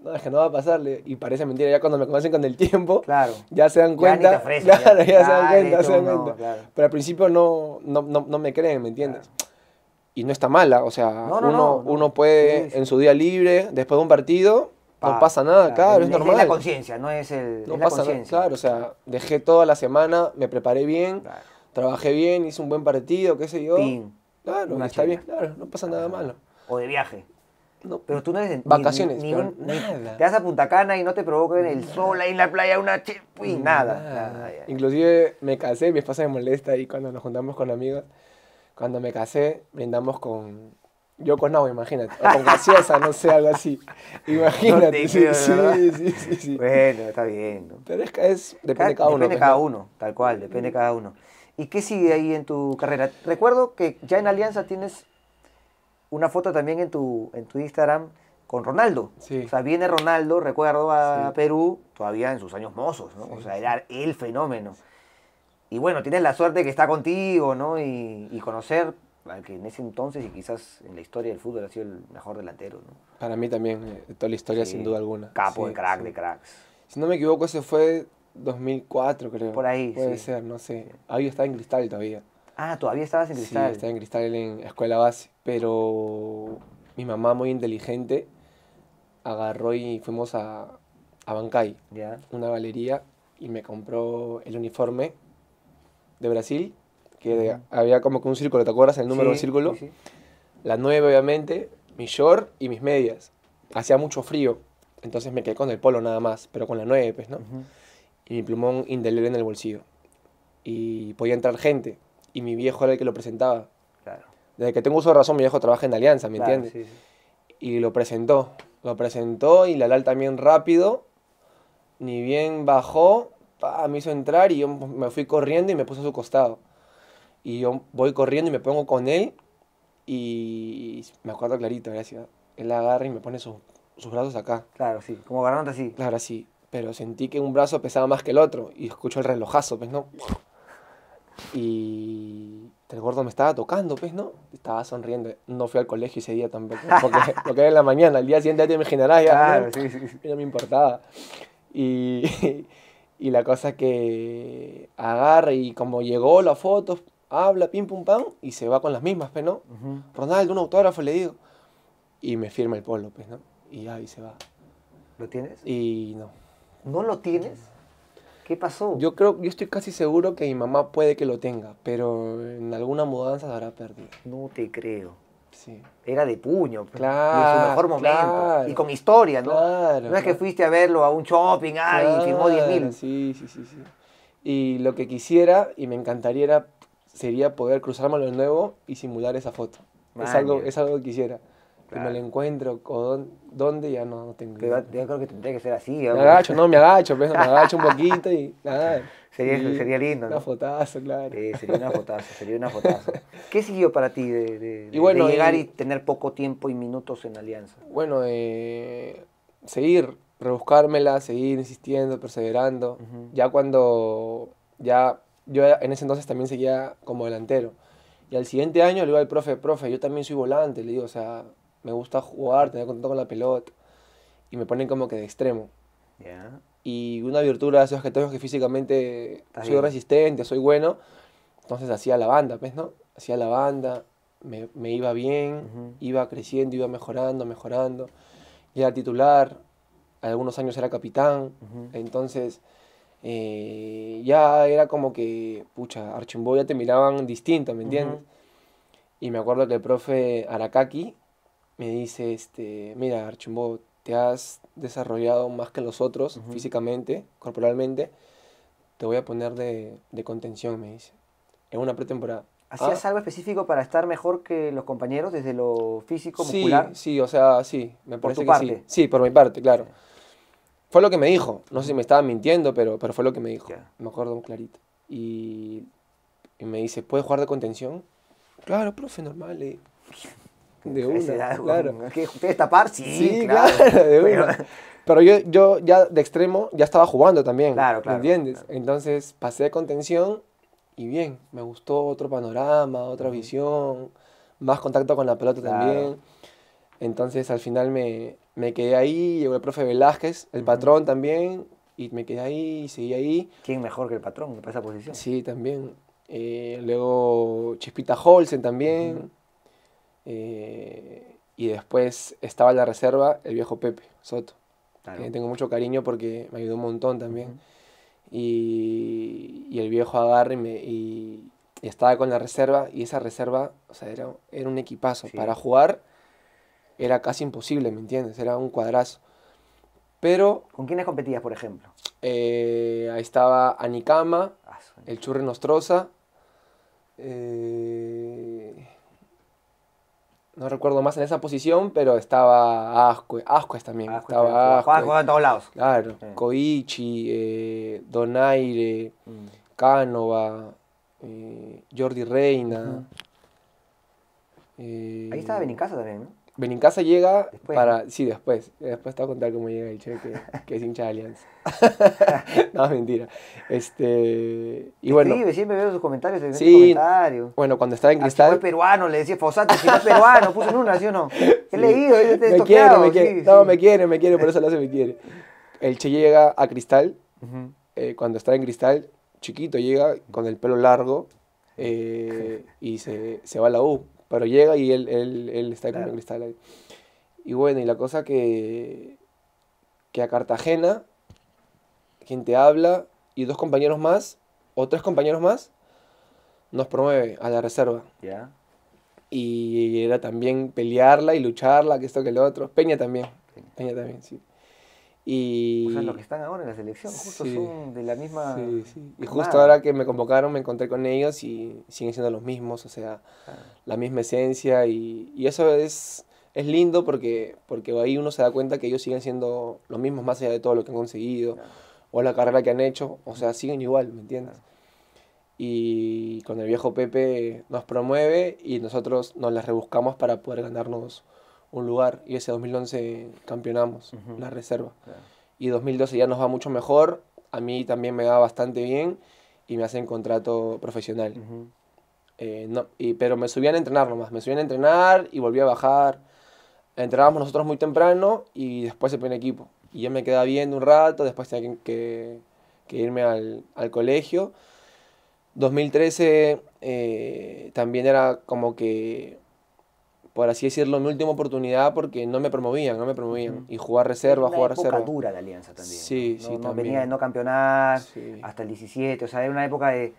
No, es que no va a pasarle. Y parece mentira, ya cuando me conocen con el tiempo, ya se dan cuenta. Ya, ya, se dan cuenta, se dan Pero al principio no, no, me creen, ¿me entiendes? Y no está mala, o sea, uno, uno puede en su día libre, después de un partido, no pasa nada, claro, es, normal. Es la conciencia, no es el. No pasa nada, claro, o sea, dejé toda la semana, me preparé bien, trabajé bien, hice un buen partido, qué sé yo. Pin, claro, está bien, claro, no pasa nada malo. O de viaje. No, pero tú no eres. Vacaciones, ni, nada. Te vas a Punta Cana y no te en el sol ahí en la playa, una che, y nada. Inclusive me casé, mi esposa me molesta ahí cuando nos juntamos con amigos. Cuando me casé, brindamos con, yo con agua, imagínate. O con Graciosa, no sé, algo así. Imagínate. sí, sí, sí, Bueno, está bien. Pero es que es, depende cada, de cada uno. Depende de pues, cada uno, tal cual, depende de mm. cada uno. ¿Y qué sigue ahí en tu carrera? Recuerdo que ya en Alianza tienes una foto también en tu, en tu Instagram con Ronaldo. O sea, viene Ronaldo, recuerdo, a Perú, todavía en sus años mozos, ¿no? O sea, era el fenómeno. Y bueno, tienes la suerte que está contigo, ¿no? Y, y conocer que en ese entonces y quizás en la historia del fútbol ha sido el mejor delantero. ¿no? Para mí también, eh, toda la historia sin duda alguna. Capo de crack, de cracks. Si no me equivoco, ese fue 2004, creo. Por ahí. Puede ser, no sé. Ahí estaba en cristal todavía. Ah, todavía estabas en cristal. Sí, estaba en cristal en escuela base. Pero mi mamá, muy inteligente, agarró y fuimos a, a Bancay, una galería, y me compró el uniforme de Brasil que había como que un círculo, ¿te acuerdas el número del círculo? La Las 9 obviamente, mi short y mis medias. Hacía mucho frío, entonces me quedé con el polo nada más, pero con la 9, pues, ¿no? Y mi plumón indeleble en el bolsillo. Y podía entrar gente, y mi viejo era el que lo presentaba. Claro. Desde que tengo uso de razón, mi viejo trabaja en Alianza, ¿me entiendes? Sí, y lo presentó, lo presentó y la LAL también rápido, ni bien bajó, pa, me hizo entrar y yo me fui corriendo y me puse a su costado. Y yo voy corriendo y me pongo con él. Y me acuerdo clarito, gracias. Él agarra y me pone sus brazos acá. Claro, sí. Como agarrándote así. Claro, sí, Pero sentí que un brazo pesaba más que el otro. Y escucho el relojazo, pues, ¿no? Y el gordo me estaba tocando, pues, ¿no? Estaba sonriendo. No fui al colegio ese día tampoco. Porque era en la mañana, el día siguiente me imaginarás ya. Claro, ¿no? sí, sí. No me importaba. Y, y la cosa que agarra y como llegó la foto, habla, pim, pum, pam, y se va con las mismas, pero pues, ¿no? Uh Ronaldo, un autógrafo, le digo. Y me firma el polo, pues, ¿no? Y ahí se va. ¿Lo tienes? Y no. ¿No lo tienes? ¿Qué pasó? Yo creo, yo estoy casi seguro que mi mamá puede que lo tenga, pero en alguna mudanza se habrá perdido. No te creo. Sí. Era de puño, pues, claro, en su mejor momento. y con historia, ¿no? Claro, no es que fuiste a verlo a un shopping, ah, y firmó 10.000. Sí, sí, sí, sí. Y lo que quisiera y me encantaría era sería poder cruzármelo de nuevo y simular esa foto. Ah, es algo, que quisiera. Que me la encuentro, o dónde ya no, tengo idea. yo creo que tendría que ser así. Me agacho, no, me agacho, pues, me agacho un poquito y nada. Sería, sería lindo. Una fotazo, claro. sería una fotazo, sería una fotazo. ¿Qué siguió para ti de, llegar eh, y tener poco tiempo y minutos en Alianza? Bueno, eh, seguir, rebuscármela, seguir insistiendo, perseverando. Ya cuando ya yo en ese entonces también seguía como delantero. Y al siguiente año le digo al profe, profe, yo también soy volante, le digo, o sea, me gusta jugar, tener contacto con la pelota. Y me ponen como que de extremo. Y una virtud de esos que tengo es que físicamente soy resistente, soy bueno. Entonces hacía la banda, ¿ves, pues, no? Hacía la banda, me, iba bien, iba creciendo, iba mejorando, mejorando. Y era titular, algunos años era capitán. Entonces eh, ya era como que, pucha, Archimbo ya te miraban distinta, ¿me entiendes? Y me acuerdo que el profe Arakaki me dice, este, mira, Archimbo, te has desarrollado más que los otros físicamente, corporalmente, te voy a poner de, contención, me dice, en una pretemporada. ¿Hacías ah. algo específico para estar mejor que los compañeros desde lo físico, muscular? Sí, sí o sea, sí, me parece que Sí, por mi parte, claro. Fue lo que me dijo. No sé si me estaba mintiendo, pero, pero fue lo que me dijo. Me acuerdo un clarito. Y, me dice, ¿puedes jugar de contención? Claro, profe, normal. Eh. De una, claro. ¿Quieres tapar? Sí, sí claro. Pero... yo, yo ya de extremo ya estaba jugando también. Claro, claro. ¿Entiendes? Entonces pasé de contención y bien, me gustó otro panorama, otra visión, más contacto con la pelota también. Entonces al final me, me quedé ahí, llegó el profe Velázquez, el patrón también, y me quedé ahí, y seguí ahí. ¿Quién mejor que el patrón para esa posición? Sí, también. Eh, luego Chispita Holsen también. Eh, y después estaba en la reserva el viejo Pepe Soto. Que tengo mucho cariño porque me ayudó un montón también. y, el viejo agarre y, me, estaba con la reserva. Y esa reserva, o sea, era, era un equipazo. Para jugar era casi imposible, ¿me entiendes? Era un cuadrazo. Pero... ¿Con quiénes competías, por ejemplo? Eh, ahí estaba Anicama, ah, el churre Nostrosa. Eh, no recuerdo más en esa posición, pero estaba Asco, también. estaba en todos lados. Claro, Koichi, eh, Donaire, mm. Cánova, Jordi Reina. Ahí estaba Benicasa también, ¿no? Ven en casa llega para. Sí, después. Después te voy a contar cómo llega el Che, que es hincha de Alianza. no, mentira. Este. Y bueno. Sí, siempre veo sus comentarios. Sí, comentarios. Bueno, cuando estaba en ah, Cristal. Fue peruano, le decía Fosate, si peruano, puso en una, ¿sí o no? He sí. leído, he me quiere, me quiere. no, me quiere, me quiere, por eso lo hace, me quiere. El Che llega a Cristal. Eh, cuando estaba en Cristal, chiquito, llega con el pelo largo. Eh, y se, se va a la U pero llega y él, está con el cristal ahí. Y bueno, y la cosa que, que a Cartagena, gente habla, y dos compañeros más, o tres compañeros más, nos promueve a la reserva. Ya. Y era también pelearla y lucharla, que esto que lo otro. Peña también. Peña también, sí. Y... O sea, los que están ahora en la selección justo son de la misma... Y justo ahora que me convocaron me encontré con ellos y siguen siendo los mismos, o sea, ah. la misma esencia y, eso es, es lindo porque, porque ahí uno se da cuenta que ellos siguen siendo los mismos más allá de todo lo que han conseguido o la carrera que han hecho, o sea, siguen igual, ¿me entiendes? Y con el viejo Pepe nos promueve y nosotros nos las rebuscamos para poder ganarnos un lugar y ese 2011 campeonamos la reserva. Y 2012 ya nos va mucho mejor, a mí también me va bastante bien y me hacen contrato profesional. Eh, y, pero me subían a entrenar nomás, me subían a entrenar y volví a bajar. Entrenábamos nosotros muy temprano y después se en equipo. Y ya me quedaba bien un rato, después tenía que, irme al, colegio. 2013 eh, también era como que por así decirlo, mi última oportunidad porque no me promovían, no me promovían. Y jugar Y jugar reserva, una jugar época dura la alianza también. Sí, ¿no? sí, también. Venía de no campeonar hasta el 17, o sea, era una época de,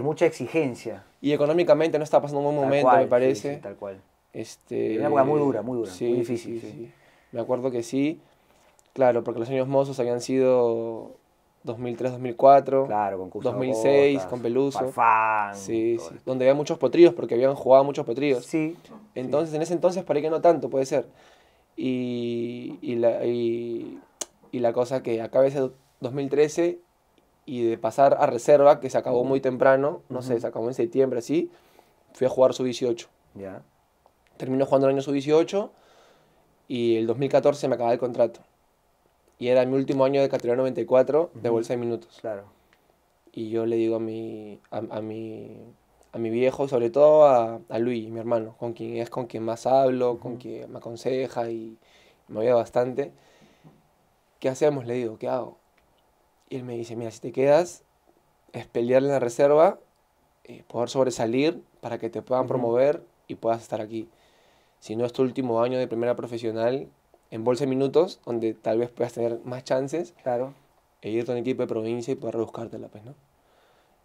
mucha exigencia. Y económicamente no estaba pasando un buen momento, me parece. tal cual. Este, era una época muy dura, muy dura, muy difícil. Me acuerdo que sí, claro, porque los años mozos habían sido 2003-2004, 2006 con Peluso, sí, sí, donde había muchos potrillos porque habían jugado muchos potrillos. Sí. Entonces, en ese entonces, para que no tanto, puede ser. Y, y, la, y, la cosa que acaba ese 2013 y de pasar a reserva, que se acabó muy temprano, no sé, se acabó en septiembre, así, fui a jugar su 18 Ya. Terminó jugando el año su 18 y el 2014 me acaba el contrato y era mi último año de categoría 94 de bolsa de minutos. Claro. Y yo le digo a mi, a, mi, a mi viejo, sobre todo a, a Luis, mi hermano, con quien es con quien más hablo, con quien me aconseja y me ayuda bastante. ¿Qué hacemos? Le digo, ¿qué hago? Y él me dice, mira, si te quedas, es pelear en la reserva, eh, poder sobresalir para que te puedan promover y puedas estar aquí. Si no es tu último año de primera profesional en bolsa de minutos, donde tal vez puedas tener más chances. Claro. E irte a un equipo de provincia y poder rebuscártela, pues, ¿no?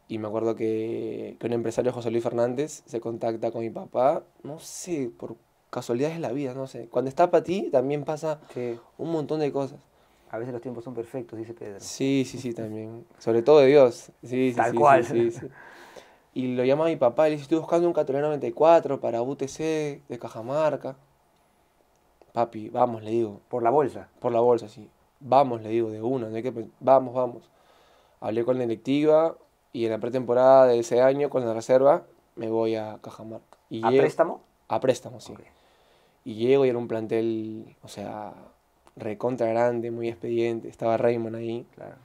Y me acuerdo que, que, un empresario, José Luis Fernández, se contacta con mi papá, no sé, por casualidades de la vida, no sé. Cuando está para ti, también pasa un montón de cosas. A veces los tiempos son perfectos, dice Pedro. Sí, sí, sí, también. Sobre todo de Dios. Sí, sí, Tal cual. y lo llama a mi papá y le dice, estoy buscando un 94 para UTC de Cajamarca papi, vamos, le digo. ¿Por la bolsa? Por la bolsa, sí. Vamos, le digo, de una, no que vamos, vamos. Hablé con la directiva y en la pretemporada de ese año, con la reserva, me voy a Cajamarca. Y ¿A préstamo? A préstamo, sí. Y llego y era un plantel, o sea, recontra grande, muy expediente. Estaba Raymond ahí. Claro.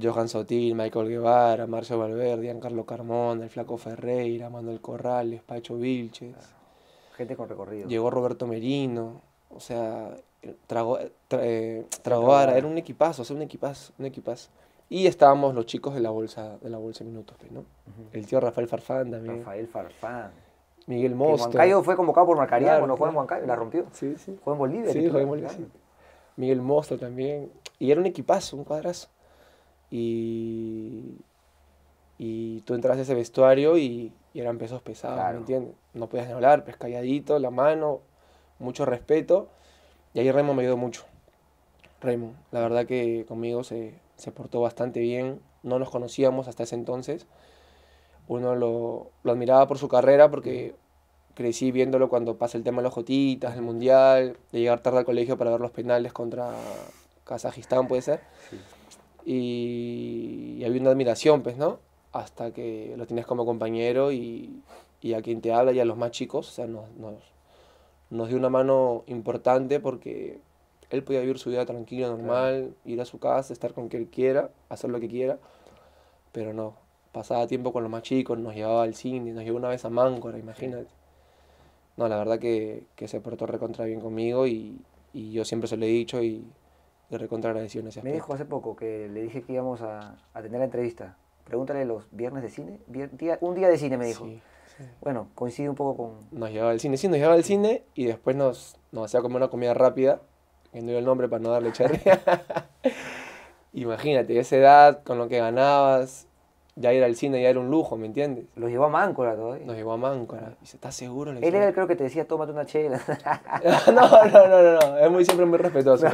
Johan Sotil, Michael Guevara, Marcio Valverde, Carlos Carmona, el Flaco Ferreira, Manuel Corrales, Pacho Vilches. Gente con recorrido. Llegó Roberto Merino. O sea, eh, Trago, eh, eh era un equipazo, o sea, un equipazo, un equipazo. Y estábamos los chicos de la bolsa, de la bolsa Minutos, pues, ¿no? El tío Rafael Farfán también. Rafael Farfán. Miguel Mosto. Huancayo fue convocado por Marcaría cuando claro. la rompió. Sí, sí. Jugó en Sí, jugó en Miguel Mosto también. Y era un equipazo, un cuadrazo. Y, y tú entras a ese vestuario y, eran pesos pesados, ¿me entiendes? No podías ni hablar, pues calladito, la mano, mucho respeto. Y ahí Remo me ayudó mucho. Remo, la verdad que conmigo se, se portó bastante bien. No nos conocíamos hasta ese entonces. Uno lo, admiraba por su carrera porque crecí viéndolo cuando pasa el tema de los jotitas, el mundial, de llegar tarde al colegio para ver los penales contra Kazajistán, puede ser. Y, había una admiración, pues, ¿no? Hasta que lo tienes como compañero y, y, a quien te habla y a los más chicos, o sea, no nos dio una mano importante porque él podía vivir su vida tranquila, normal, ir a su casa, estar con quien quiera, hacer lo que quiera, pero no, pasaba tiempo con los más chicos, nos llevaba al cine, nos llevó una vez a Máncora, imagínate. No, la verdad que, se portó recontra bien conmigo y, yo siempre se lo he dicho y, le recontra agradecido en ese Me dijo hace poco que le dije que íbamos a, tener la entrevista. Pregúntale los viernes de cine, día, un día de cine me dijo. Bueno, coincide un poco con... Nos llevaba al cine, sí, nos llevaba al cine y después nos, nos hacía comer una comida rápida, que no dio el nombre para no darle charla. Imagínate, esa edad, con lo que ganabas, ya ir al cine ya era un lujo, ¿me entiendes? Nos llevó a Máncora todavía. Nos llevó a Máncora. Dice, ¿estás seguro. Él era el creo que te decía, tómate una chela. no, no, no, no, Es muy siempre muy respetuoso. me,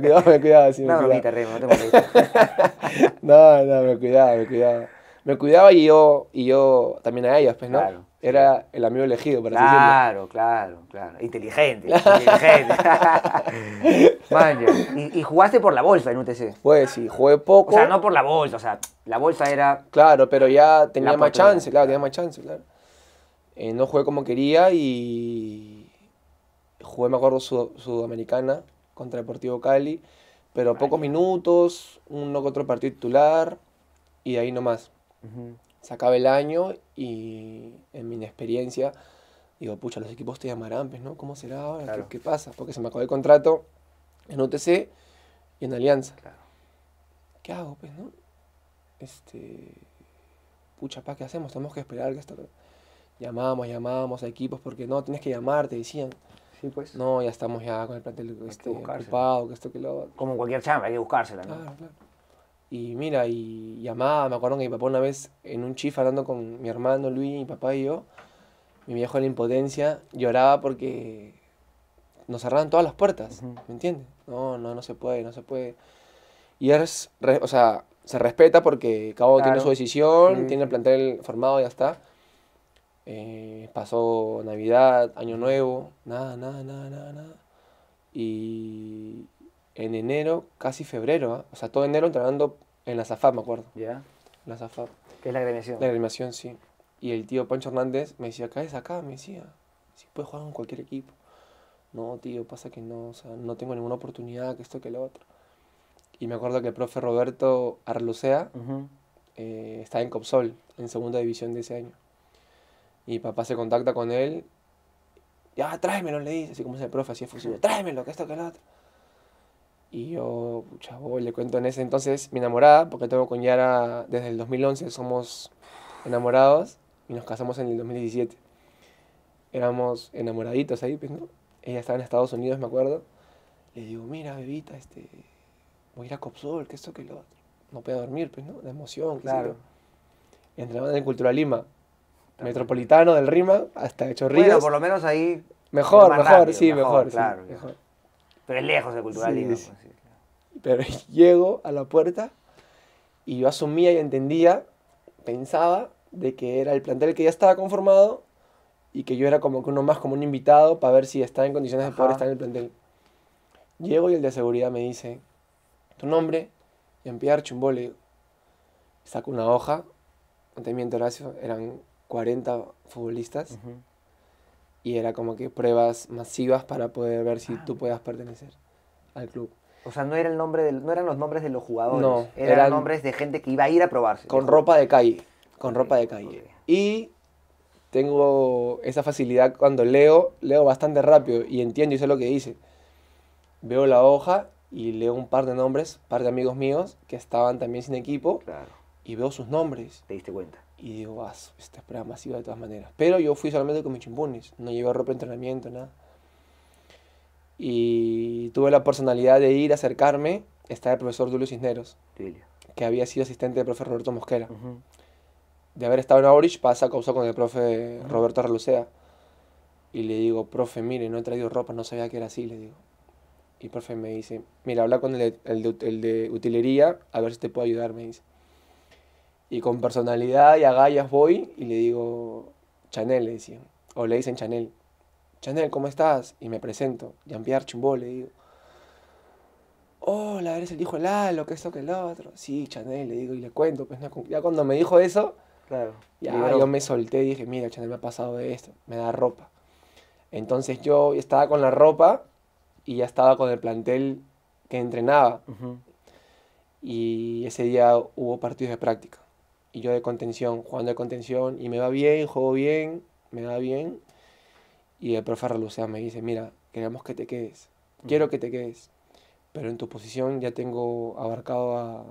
cuidaba, me cuidaba, me cuidaba. no, me cuidaba. no, no, me cuidaba, me cuidaba me cuidaba y yo, y yo también a ellas. pues, ¿no? Era el amigo elegido, para Claro, claro, claro. Inteligente, inteligente. y, jugaste por la bolsa en UTC. Pues sí, jugué poco. O sea, no por la bolsa, o sea, la bolsa era... Claro, pero ya tenía más chance, claro, tenía más chance, claro. Eh, no jugué como quería y jugué, me acuerdo, Sudamericana contra Deportivo Cali, pero pocos minutos, uno con otro partido titular y de ahí nomás. Se acaba el año y en mi experiencia digo, pucha, los equipos te llamarán, pues, ¿no? ¿Cómo será ahora? ¿Qué, pasa? Porque se me acabó el contrato en UTC y en Alianza. ¿Qué hago, pues, no? Este. Pucha, pa, ¿qué hacemos? Tenemos que esperar que esto Llamamos, llamamos a equipos porque no, tienes que llamar, te decían. Sí, pues. No, ya estamos ya con el plantel este, ocupado, que esto, que lo Como cualquier chamba, hay que buscársela, ¿no? Claro, claro. Y mira, y, llamaba me acuerdo que mi papá una vez en un chif hablando con mi hermano Luis, mi papá y yo, mi viejo en la impotencia, lloraba porque nos cerraban todas las puertas, ¿me entiendes? No, no, no se puede, no se puede. Y es, o sea, se respeta porque cada uno tiene su decisión, tiene el plantel formado, y ya está. Eh, pasó Navidad, Año Nuevo, nada, nada, nada, nada, nada. Y, en enero, casi febrero, ¿ah? o sea, todo enero entrenando en la Zafap, me acuerdo. ¿Ya? Yeah. La Zafap. es la agremiación? La agremiación, sí. Y el tío Pancho Hernández me decía, es acá, me decía, si puedes jugar en cualquier equipo. No, tío, pasa que no, o sea, no tengo ninguna oportunidad, que esto, que lo otro. Y me acuerdo que el profe Roberto Arlucea eh, está en Copsol, en segunda división de ese año. Y papá se contacta con él, ya, ah, tráemelo, le dice, así como es el profe, así es fusible, tráemelo, que esto, que lo otro. Y yo, chavo le cuento en ese entonces mi enamorada, porque tengo con Yara desde el 2011, somos enamorados y nos casamos en el 2017. Éramos enamoraditos ahí, pues, ¿no? Ella estaba en Estados Unidos, me acuerdo. Le digo, mira, bebita, este, voy a ir a Copsol, que esto, que lo otro. No puedo dormir, pues, ¿no? La emoción, claro. la en de Cultura Lima, metropolitano del Rima hasta de Chorrillos. Bueno, por lo menos ahí... Mejor, mejor, sí, mejor, claro, sí, mejor. Pero es lejos de Cultural pues, Pero llego a la puerta y yo asumía y entendía, pensaba de que era el plantel que ya estaba conformado y que yo era como que uno más, como un invitado para ver si estaba en condiciones de poder estar en el plantel. Llego y el de seguridad me dice, tu nombre, Jean-Pierre Chumbole. Saco una hoja, no te Horacio, eran 40 futbolistas y era como que pruebas masivas para poder ver si tú puedas pertenecer al club. O sea, no, era el nombre de, no eran los nombres de los jugadores, no, eran, nombres de gente que iba a ir a probarse. Con ropa de calle, con ropa de calle. Y tengo esa facilidad cuando leo, leo bastante rápido y entiendo y sé lo que dice. Veo la hoja y leo un par de nombres, un par de amigos míos que estaban también sin equipo claro. y veo sus nombres. ¿Te diste cuenta? Y digo, vas, ah, esta es prueba masiva de todas maneras. Pero yo fui solamente con mis chimpunes, no llevé ropa de entrenamiento, nada. Y tuve la personalidad de ir a acercarme, estaba el profesor Julio Cisneros, que había sido asistente del profesor Roberto Mosquera. De haber estado en Aurich, pasa causa con el profe Roberto Ralucea Y le digo, profe, mire, no he traído ropa, no sabía que era así, le digo. Y el profe me dice, mira, habla con el, el de utilería, a ver si te puedo ayudar, me dice. Y con personalidad y agallas voy y le digo, Chanel, le decían. O le dicen Chanel. Chanel, ¿cómo estás? Y me presento. Jean-Pierre Chumbó, le digo. Hola, eres el hijo de Lalo, que esto, que el otro. Sí, Chanel, le digo y le cuento. Pues, ya cuando me dijo eso, claro, ya yo me solté y dije, mira, Chanel me ha pasado de esto, me da ropa. Entonces yo estaba con la ropa y ya estaba con el plantel que entrenaba. Y ese día hubo partidos de práctica y yo de contención, jugando de contención, y me va bien, juego bien, me va bien. Y el profe Ralucea me dice, mira, queremos que te quedes, quiero que te quedes, pero en tu posición ya tengo abarcado a,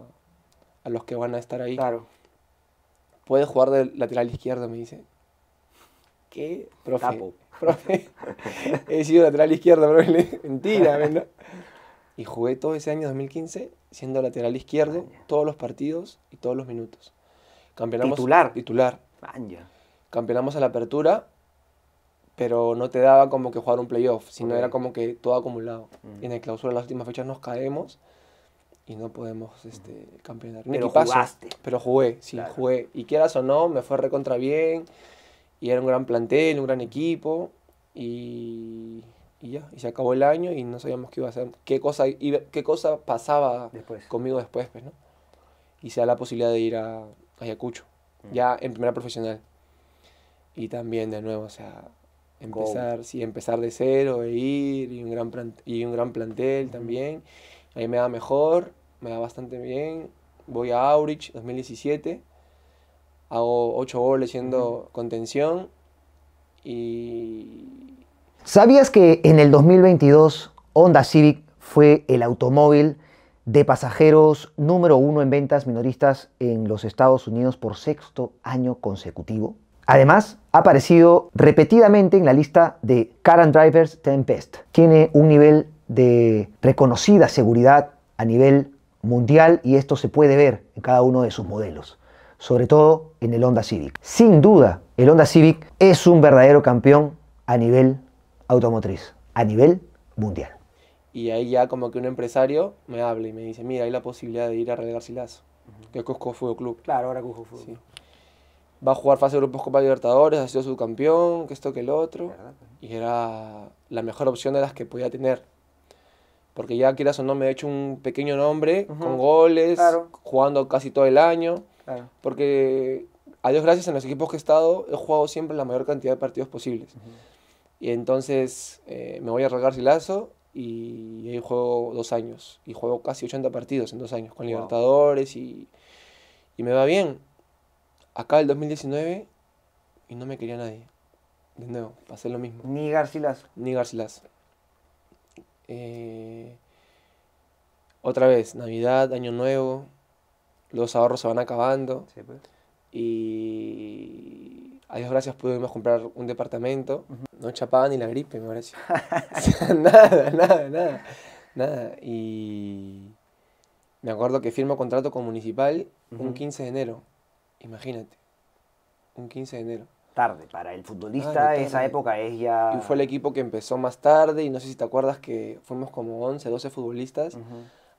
los que van a estar ahí. Claro. Puedes jugar de lateral izquierdo, me dice. ¿Qué? Profe. he sido lateral izquierdo, profe. Mentira, Y jugué todo ese año 2015 siendo lateral izquierdo, todos los partidos y todos los minutos. Campeonamos, titular. Titular. Vaya Campeonamos a la apertura, pero no te daba como que jugar un playoff, sino era como que todo acumulado. Y mm. en el clausura, las últimas fechas nos caemos y no podemos este, campeonar. Pero jugaste. Pero jugué, sí, jugué. Y quieras o no, me fue recontra bien. Y era un gran plantel, un gran equipo. Y, y ya, y se acabó el año y no sabíamos qué iba a hacer, qué cosa, qué cosa pasaba conmigo después, pues, ¿no? Y se da la posibilidad de ir a, Ayacucho, mm. ya en primera profesional. Y también de nuevo, o sea, empezar, empezar de cero e ir y un gran, y un gran plantel también. Ahí me da mejor, me da bastante bien. Voy a Aurich 2017, hago 8 goles siendo contención y... ¿Sabías que en el 2022 Honda Civic fue el automóvil de pasajeros número uno en ventas minoristas en los Estados Unidos por sexto año consecutivo. Además, ha aparecido repetidamente en la lista de Car and Drivers Tempest. Tiene un nivel de reconocida seguridad a nivel mundial y esto se puede ver en cada uno de sus modelos, sobre todo en el Honda Civic. Sin duda, el Honda Civic es un verdadero campeón a nivel automotriz, a nivel mundial. Y ahí ya como que un empresario me habla y me dice, mira, hay la posibilidad de ir a Real Garcilaso, que es Cusco Fútbol Club. Claro, ahora Cusco Fútbol Va a jugar fase de grupos Copa Libertadores, ha sido subcampeón, que esto, que el otro. Pues. Y era la mejor opción de las que podía tener. Porque ya quieras o no, me he hecho un pequeño nombre, con goles, jugando casi todo el año. Porque, a Dios gracias, en los equipos que he estado, he jugado siempre la mayor cantidad de partidos posibles. Y entonces eh, me voy a regar Garcilaso y ahí juego dos años y juego casi 80 partidos en dos años con Libertadores y, y, me va bien. Acá el 2019 y no me quería nadie. De nuevo, pasé lo mismo. Ni Garcilas. Ni Garcilas. Eh, otra vez, Navidad, Año Nuevo, los ahorros se van acabando. Pues. Y a Dios gracias pudimos comprar un departamento no chapaba ni la gripe, me parece. nada, nada, nada, nada. Y me acuerdo que firmo contrato con Municipal un 15 de enero. Imagínate, un 15 de enero. Tarde, para el futbolista esa época es ya... Y fue el equipo que empezó más tarde y no sé si te acuerdas que fuimos como 11, 12 futbolistas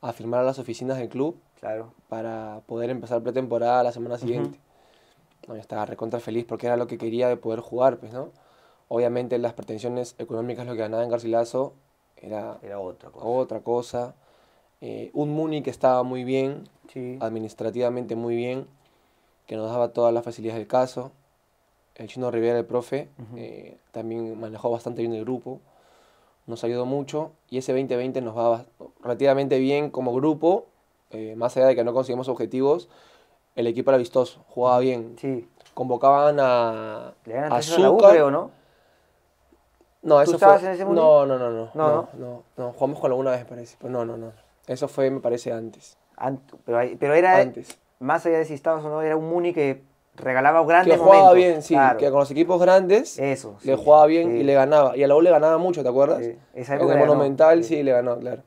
a firmar a las oficinas del club claro. para poder empezar pretemporada la semana siguiente. no, estaba recontra feliz porque era lo que quería de poder jugar, pues, ¿no? Obviamente las pretensiones económicas, lo que ganaba en Garcilaso era, otra cosa. Eh, un Muni que estaba muy bien, administrativamente muy bien, que nos daba todas las facilidades del caso. El chino Rivera, el profe, eh, también manejó bastante bien el grupo, nos ayudó mucho y ese 2020 nos va relativamente bien como grupo, eh, más allá de que no conseguimos objetivos, el equipo era vistoso, jugaba bien. Convocaban a, creo, ¿no? No, eso estabas fue... en ese mundo? No, no, no, no. No, no. no, Jugamos con alguna vez, me parece. pues no, no, no. Eso fue, me parece, antes. antes Pero, pero, era. Antes. Más allá de si estabas o no, era un Muni que regalaba grandes que jugaba bien, sí. Que con los equipos grandes. Eso. le jugaba bien y le ganaba. Y a la U le ganaba mucho, ¿te acuerdas? Sí. Esa en el Monumental, sí. le ganó, claro.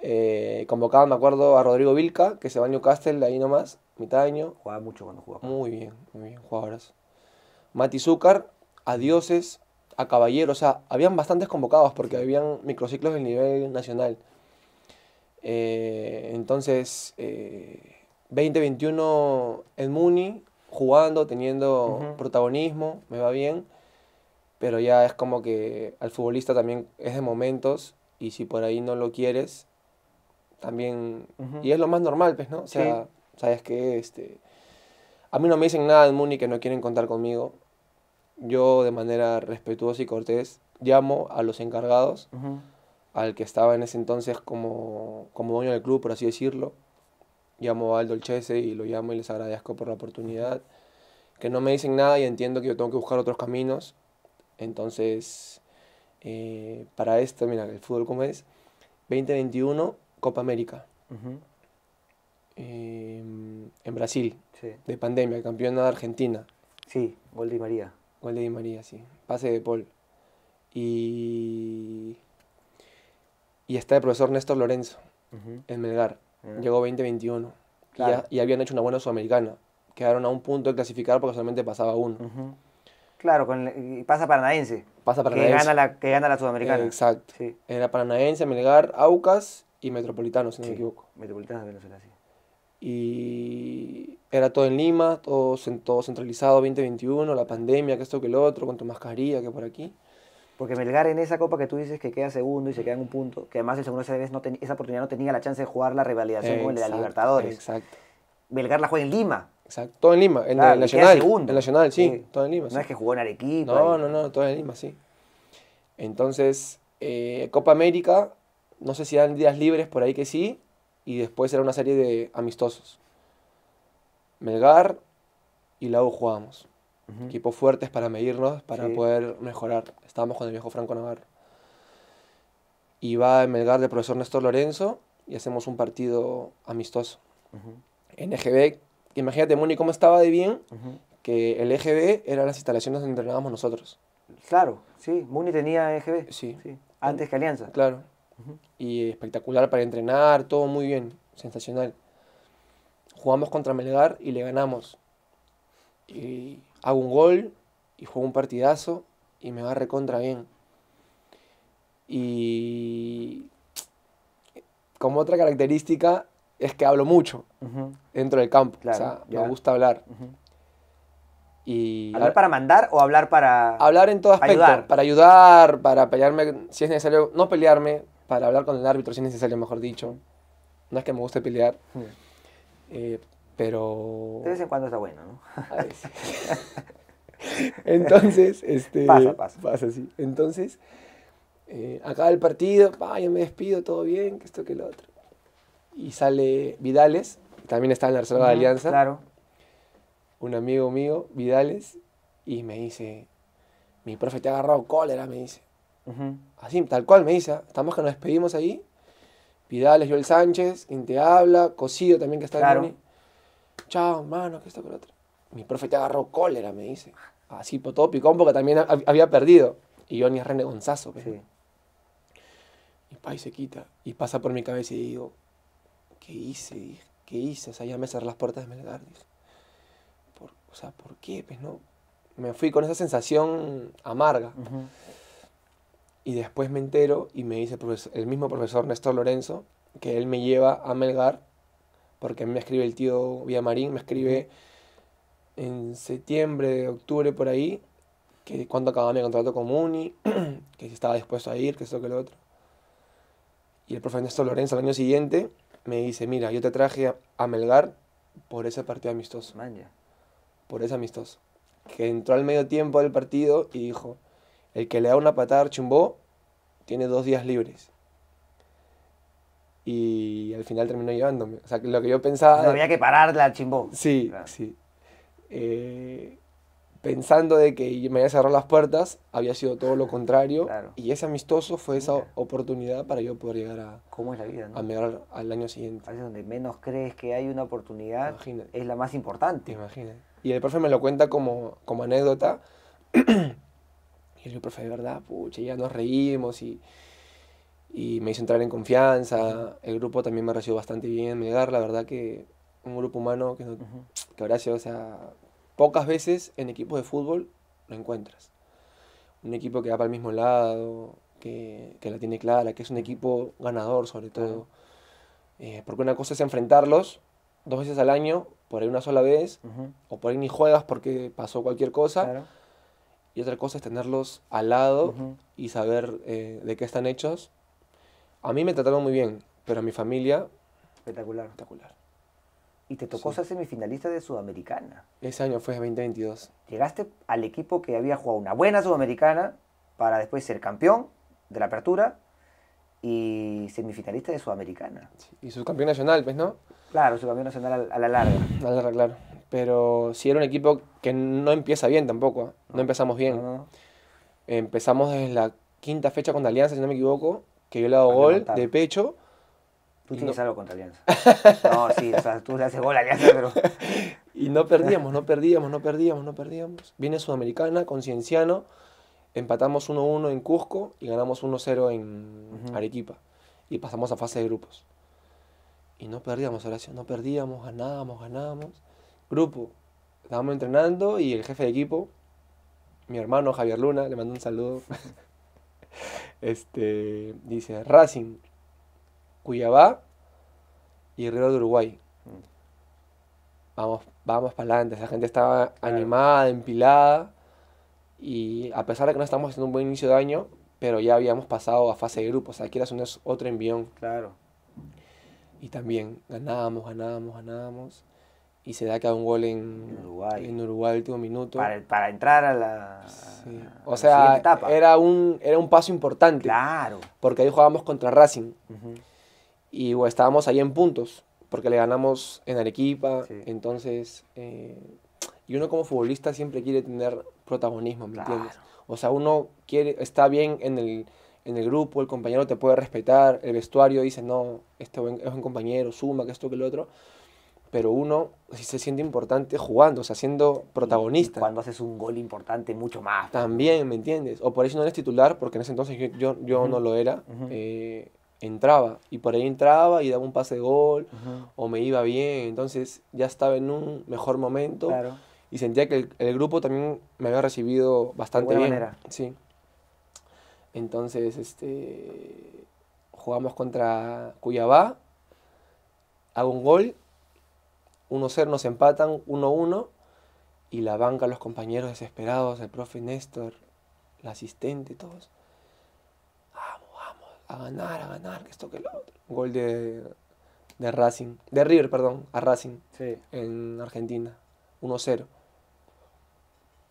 Eh, convocaban, me acuerdo, a Rodrigo Vilca, que se va a Newcastle, ahí nomás, mitad de año. Jugaba mucho cuando jugaba. Muy bien, muy bien, jugadoras. Mati Zúcar, Adioses, a caballero, o sea, habían bastantes convocados porque habían microciclos del nivel nacional. Eh, entonces, eh, 2021 en Muni, jugando, teniendo protagonismo, me va bien, pero ya es como que al futbolista también es de momentos y si por ahí no lo quieres, también... Y es lo más normal, pues, ¿no? O sea, sabes que este... A mí no me dicen nada en Muni que no quieren contar conmigo yo de manera respetuosa y cortés llamo a los encargados, al que estaba en ese entonces como, como dueño del club, por así decirlo. Llamo a Aldo Chese y lo llamo y les agradezco por la oportunidad. Que no me dicen nada y entiendo que yo tengo que buscar otros caminos. Entonces, eh, para esto, mira, el fútbol como es, 2021, Copa América. Em, en Brasil, de pandemia, campeona de Argentina. Sí, gol de María. Gol de María, sí. Pase de Paul. Y. Y está el profesor Néstor Lorenzo en Melgar. Llegó 2021. Claro. Y, habían hecho una buena Sudamericana. Quedaron a un punto de clasificar porque solamente pasaba uno. Claro, con, y pasa Paranaense. Pasa Paranaense. Que gana la, que gana la Sudamericana. exacto. Era Paranaense, Melgar, Aucas y Metropolitano, si no me equivoco. Metropolitano de Venezuela, sí. Y era todo en Lima, todo, centralizado 2021, la pandemia, que esto, que el otro, con tu mascarilla, que por aquí. Porque Melgar en esa copa que tú dices que queda segundo y se queda un punto, que además el segundo vez no esa oportunidad no tenía la chance de jugar la revalidación con de la Libertadores. Exacto. Melgar la juega en Lima. Exacto, todo en Lima, en el Nacional. En Nacional, sí, todo en Lima. No es que jugó en Arequipa. No, no, no, todo en Lima, sí. Entonces, eh, Copa América, no sé si dan días libres por ahí que sí, y después era una serie de amistosos. Melgar y Lau jugábamos. jugamos. Equipos fuertes para medirnos, para poder mejorar. Estábamos con el viejo Franco Navarro. Y va en Melgar del profesor Néstor Lorenzo y hacemos un partido amistoso. En EGB, imagínate, Muni, cómo estaba de bien que el EGB eran las instalaciones donde entrenábamos nosotros. Claro, sí, Muni tenía EGB. Sí. sí. Antes que Alianza. Claro. Y espectacular para entrenar, todo muy bien, sensacional jugamos contra Melgar y le ganamos. Y hago un gol y juego un partidazo y me va recontra bien. Y como otra característica es que hablo mucho dentro del campo. o sea, me gusta hablar. ¿Hablar para mandar o hablar para.? Hablar en todo aspecto. Para ayudar, para pelearme si es necesario. No pelearme, para hablar con el árbitro si es necesario, mejor dicho. No es que me guste pelear. Eh, pero... De vez en cuando está bueno, ¿no? A Entonces, este... Pasa, pasa. Pasa, Entonces, eh, acaba el partido, yo me despido, todo bien, que esto, que lo otro. Y sale Vidales, también está en la reserva de Alianza. Claro. Un amigo mío, Vidales, y me dice, mi profe te ha agarrado cólera, me dice. Así, tal cual me dice, estamos que nos despedimos ahí Pidal es Joel Sánchez, quien te habla, Cosido también que está en Chao, mano, que está con otro. Mi profe te agarró cólera, me dice. Así, todo picón, porque también había perdido. Y yo ni es René Gonzazo. Pues, y paí se quita. Y pasa por mi cabeza y digo, ¿qué hice? ¿qué hice? O sea, ya me cerré las puertas de Melgar. Dije, por, o sea, ¿por qué? Pues no. Me fui con esa sensación amarga. Y después me entero y me dice el, mismo profesor Néstor Lorenzo que él me lleva a Melgar, porque me escribe el tío Villamarín, me escribe en septiembre, octubre, por ahí, que cuando acababa mi contrato con Muni, que estaba dispuesto a ir, que esto, que lo otro. Y el profesor Néstor Lorenzo al año siguiente me dice, mira, yo te traje a Melgar por ese partido amistoso. Por ese amistoso. Que entró al medio tiempo del partido y dijo, el que le da una patada al chimbó tiene dos días libres. Y al final terminó llevándome. O sea, lo que yo pensaba... había que pararle al chimbó. Sí, sí. Eh, pensando de que me había cerrado las puertas, había sido todo lo contrario. Y ese amistoso fue esa oportunidad para yo poder llegar a... ¿Cómo es la vida? al año siguiente. Es donde menos crees que hay una oportunidad, es la más importante. Imagina. Y el profe me lo cuenta como, como anécdota. Y le profe, de verdad, pucha, ya nos reímos y, me hizo entrar en confianza. El grupo también me recibió bastante bien. Megar, la verdad que un grupo humano que, no, o sea, pocas veces en equipos de fútbol lo encuentras. Un equipo que va para el mismo lado, que, la tiene clara, que es un equipo ganador sobre todo. Eh, porque una cosa es enfrentarlos dos veces al año, por ahí una sola vez, o por ahí ni juegas porque pasó cualquier cosa y otra cosa es tenerlos al lado y saber eh, de qué están hechos. A mí me trataron muy bien, pero a mi familia... Espectacular. Espectacular. Y te tocó ser semifinalista de Sudamericana. Ese año fue 2022. Llegaste al equipo que había jugado una buena Sudamericana para después ser campeón de la apertura y semifinalista de Sudamericana. Y subcampeón nacional, ¿ves, pues, no? Claro, subcampeón nacional a, la larga. A la larga, claro. Pero si era un equipo que no empieza bien tampoco. No ah. empezamos bien. Ah. Empezamos desde la quinta fecha contra Alianza, si no me equivoco, que yo le hago gol de pecho. Tú tienes algo contra Alianza. no, sí, o sea, tú le haces gol a Alianza, pero. y no perdíamos, no perdíamos, no perdíamos, no perdíamos. Viene Sudamericana, Concienciano, empatamos 1-1 en Cusco y ganamos 1-0 en Arequipa. Y pasamos a fase de grupos. Y no perdíamos, Horacio, no perdíamos, ganábamos, ganábamos grupo, estábamos entrenando y el jefe de equipo, mi hermano Javier Luna, le mando un saludo, este, dice Racing, Cuyabá y Río de Uruguay. Mm. Vamos, vamos para adelante. La gente estaba animada, empilada. Y a pesar de que no estábamos haciendo un buen inicio de año, pero ya habíamos pasado a fase de grupo. O sea, aquí un otro envión. Claro. Y también ganábamos, ganábamos, ganábamos y se da cada un gol en, Uruguay, en Uruguay último minuto. Para, entrar a la, o sea, Era un, era un paso importante. Claro. Porque ahí jugábamos contra Racing. Y estábamos ahí en puntos, porque le ganamos en Arequipa. Entonces, eh, y uno como futbolista siempre quiere tener protagonismo, ¿me O sea, uno quiere, está bien en el, grupo, el compañero te puede respetar, el vestuario dice, no, este es un compañero, suma, que esto, que lo otro pero uno se siente importante jugando, o sea, siendo protagonista. cuando haces un gol importante, mucho más. También, ¿me entiendes? O por eso no eres titular, porque en ese entonces yo, yo, no lo era, eh, entraba, y por ahí entraba y daba un pase de gol, o me iba bien, entonces ya estaba en un mejor momento. Y sentía que el, grupo también me había recibido bastante de buena Manera. Sí. Entonces, este, jugamos contra Cuyabá, hago un gol 1-0 nos empatan 1-1 y la banca, los compañeros desesperados, el profe Néstor, el asistente, todos. Vamos, vamos, a ganar, a ganar, que esto que lo otro. Gol de, Racing, de River, perdón, a Racing en Argentina, 1-0.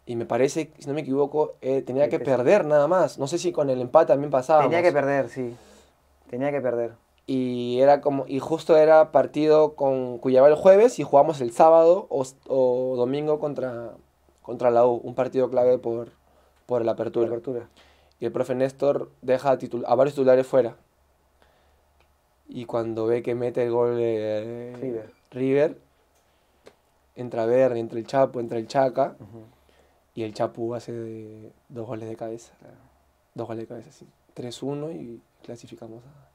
Y me parece, si no me equivoco, eh, tenía que perder nada más. No sé si con el empate también pasaba. Tenía que perder, sí. Tenía que perder y era como y justo era partido con cuyaba el jueves y jugamos el sábado o, domingo contra contra la U, un partido clave por por la apertura. Y el profe Néstor deja a, varios titulares fuera. Y cuando ve que mete el gol eh, River, entra Verde entra el Chapo, entra el Chaca. Y el Chapu hace dos goles de cabeza. Dos goles de cabeza, sí. 3-1 y clasificamos a,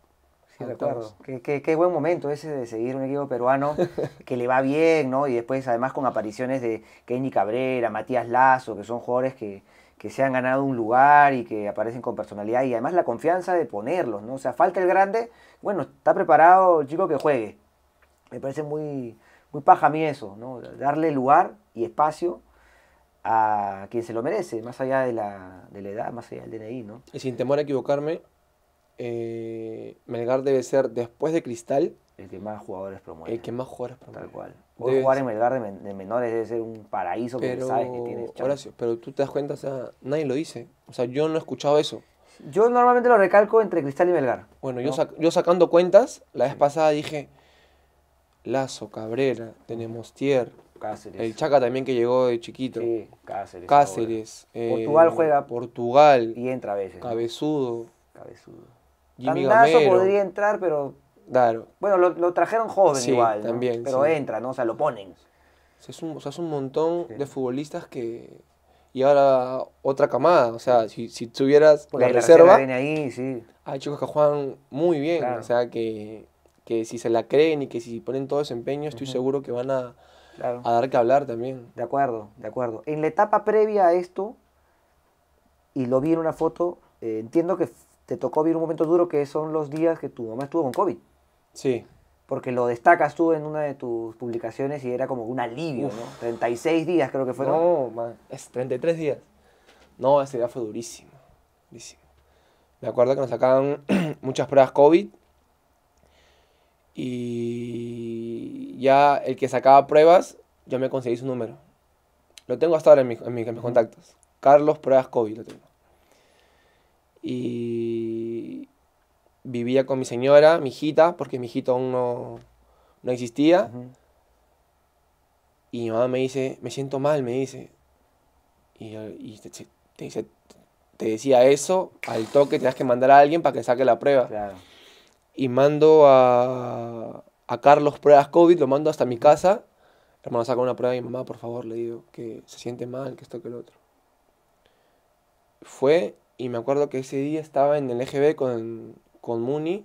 recuerdo. Qué, buen momento ese de seguir un equipo peruano que le va bien, ¿no? Y después, además, con apariciones de Kenny Cabrera, Matías Lazo, que son jugadores que, que se han ganado un lugar y que aparecen con personalidad y además la confianza de ponerlos, ¿no? O sea, falta el grande, bueno, está preparado el chico que juegue. Me parece muy, muy paja a mí eso, ¿no? Darle lugar y espacio a quien se lo merece, más allá de la, de la edad, más allá del DNI, ¿no? Y sin temor a equivocarme, eh, Melgar debe ser, después de Cristal, el que más jugadores promueve. El que más jugadores promueve. Tal cual. Voy jugar en Melgar de, menores debe ser un paraíso que sabes que tienes. Horacio, pero tú te das cuenta, nadie lo dice. O sea, yo no he escuchado eso. Yo normalmente lo recalco entre Cristal y Melgar. Bueno, yo, yo sacando cuentas, la vez pasada dije Lazo, Cabrera, tenemos Tier. Cáceres. El Chaca también que llegó de chiquito. Sí, Cáceres. Eh, Portugal juega. Portugal. Y entra a veces. Cabezudo. Cabezudo. Jimmy podría entrar, pero. Claro. Bueno, lo, trajeron joven igual. También. Pero entra, ¿no? O sea, lo ponen. un, o sea, es un montón de futbolistas que. Y ahora otra camada. O sea, si, si tuvieras la, reserva. ahí, sí. Hay chicos que juegan muy bien. O sea, que, si se la creen y que si ponen todo ese empeño, estoy seguro que van a, dar que hablar también. De acuerdo, de acuerdo. En la etapa previa a esto, y lo vi en una foto, eh, entiendo que te tocó vivir un momento duro que son los días que tu mamá estuvo con COVID. Sí. Porque lo destacas tú en una de tus publicaciones y era como un alivio, ¿no? 36 días creo que fueron. No, es 33 días. No, ese día fue durísimo, Me acuerdo que nos sacaban muchas pruebas COVID y ya el que sacaba pruebas, yo me conseguí su número. Lo tengo hasta ahora en mis contactos. Carlos Pruebas COVID lo tengo y vivía con mi señora, mi hijita, porque mi hijito aún no, no existía. Y mi mamá me dice, me siento mal, me dice. Y, te, dice, te, decía eso, al toque tenías que mandar a alguien para que saque la prueba. Y mando a, a Carlos pruebas COVID, lo mando hasta mi casa. Hermano, saca una prueba y mamá, por favor, le digo que se siente mal, que esto, que el otro. Fue y me acuerdo que ese día estaba en el EGB con, con Muni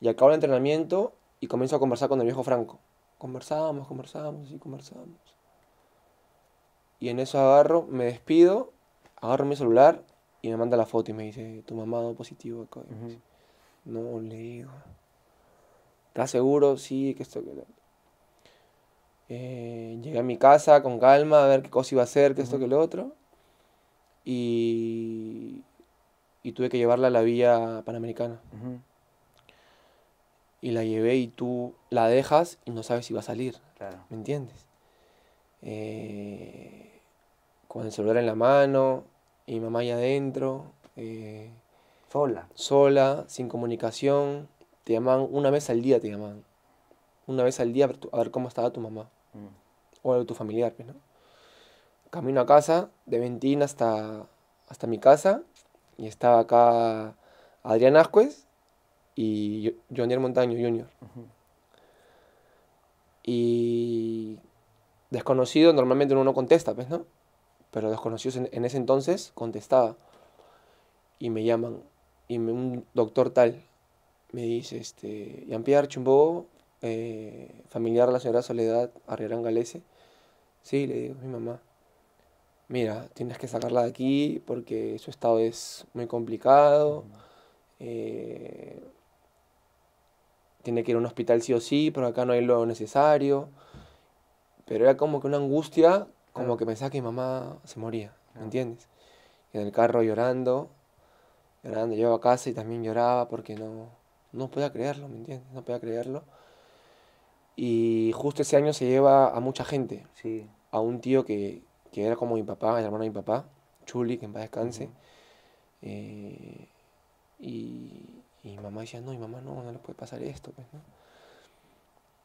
y acabo el entrenamiento y comienzo a conversar con el viejo Franco. Conversábamos, conversábamos y conversábamos. Y en eso agarro, me despido, agarro mi celular y me manda la foto y me dice, tu mamá positivo no, le digo. ¿Estás seguro? Sí, que esto... Que... Eh, llegué a mi casa con calma a ver qué cosa iba a hacer, que esto, que lo otro y, tuve que llevarla a la vía panamericana. Y la llevé y tú la dejas y no sabes si va a salir. ¿Me entiendes? Eh, con el celular en la mano y mamá allá adentro. Eh, sola. Sola, sin comunicación. Te llaman una vez al día, te llaman. Una vez al día a ver, cómo estaba tu mamá. Mm. o O tu familiar, pues, ¿no? camino a casa, de Ventín hasta, hasta mi casa, y estaba acá Adrián Ascuez y Jonier Montaño Jr. Y desconocido normalmente uno no contesta, ¿ves, pues, no? Pero desconocido en, ese entonces contestaba. Y me llaman. Y un doctor tal me dice, este, Jean-Pierre Chumbo, eh, familiar de la señora Soledad Arriarán Galese. Sí, le digo, mi mamá mira, tienes que sacarla de aquí porque su estado es muy complicado, eh, tiene que ir a un hospital sí o sí, pero acá no hay lo necesario. Pero era como que una angustia, como que pensaba que mi mamá se moría, ¿me entiendes? en el carro llorando, llorando, yo a casa y también lloraba porque no, no podía creerlo, ¿me entiendes? No podía creerlo. Y justo ese año se lleva a mucha gente. A un tío que, que era como mi papá, el hermano de mi papá, Chuli, que en paz descanse. Eh, y, mi mamá decía, no, mi mamá no, no le puede pasar esto. Pues,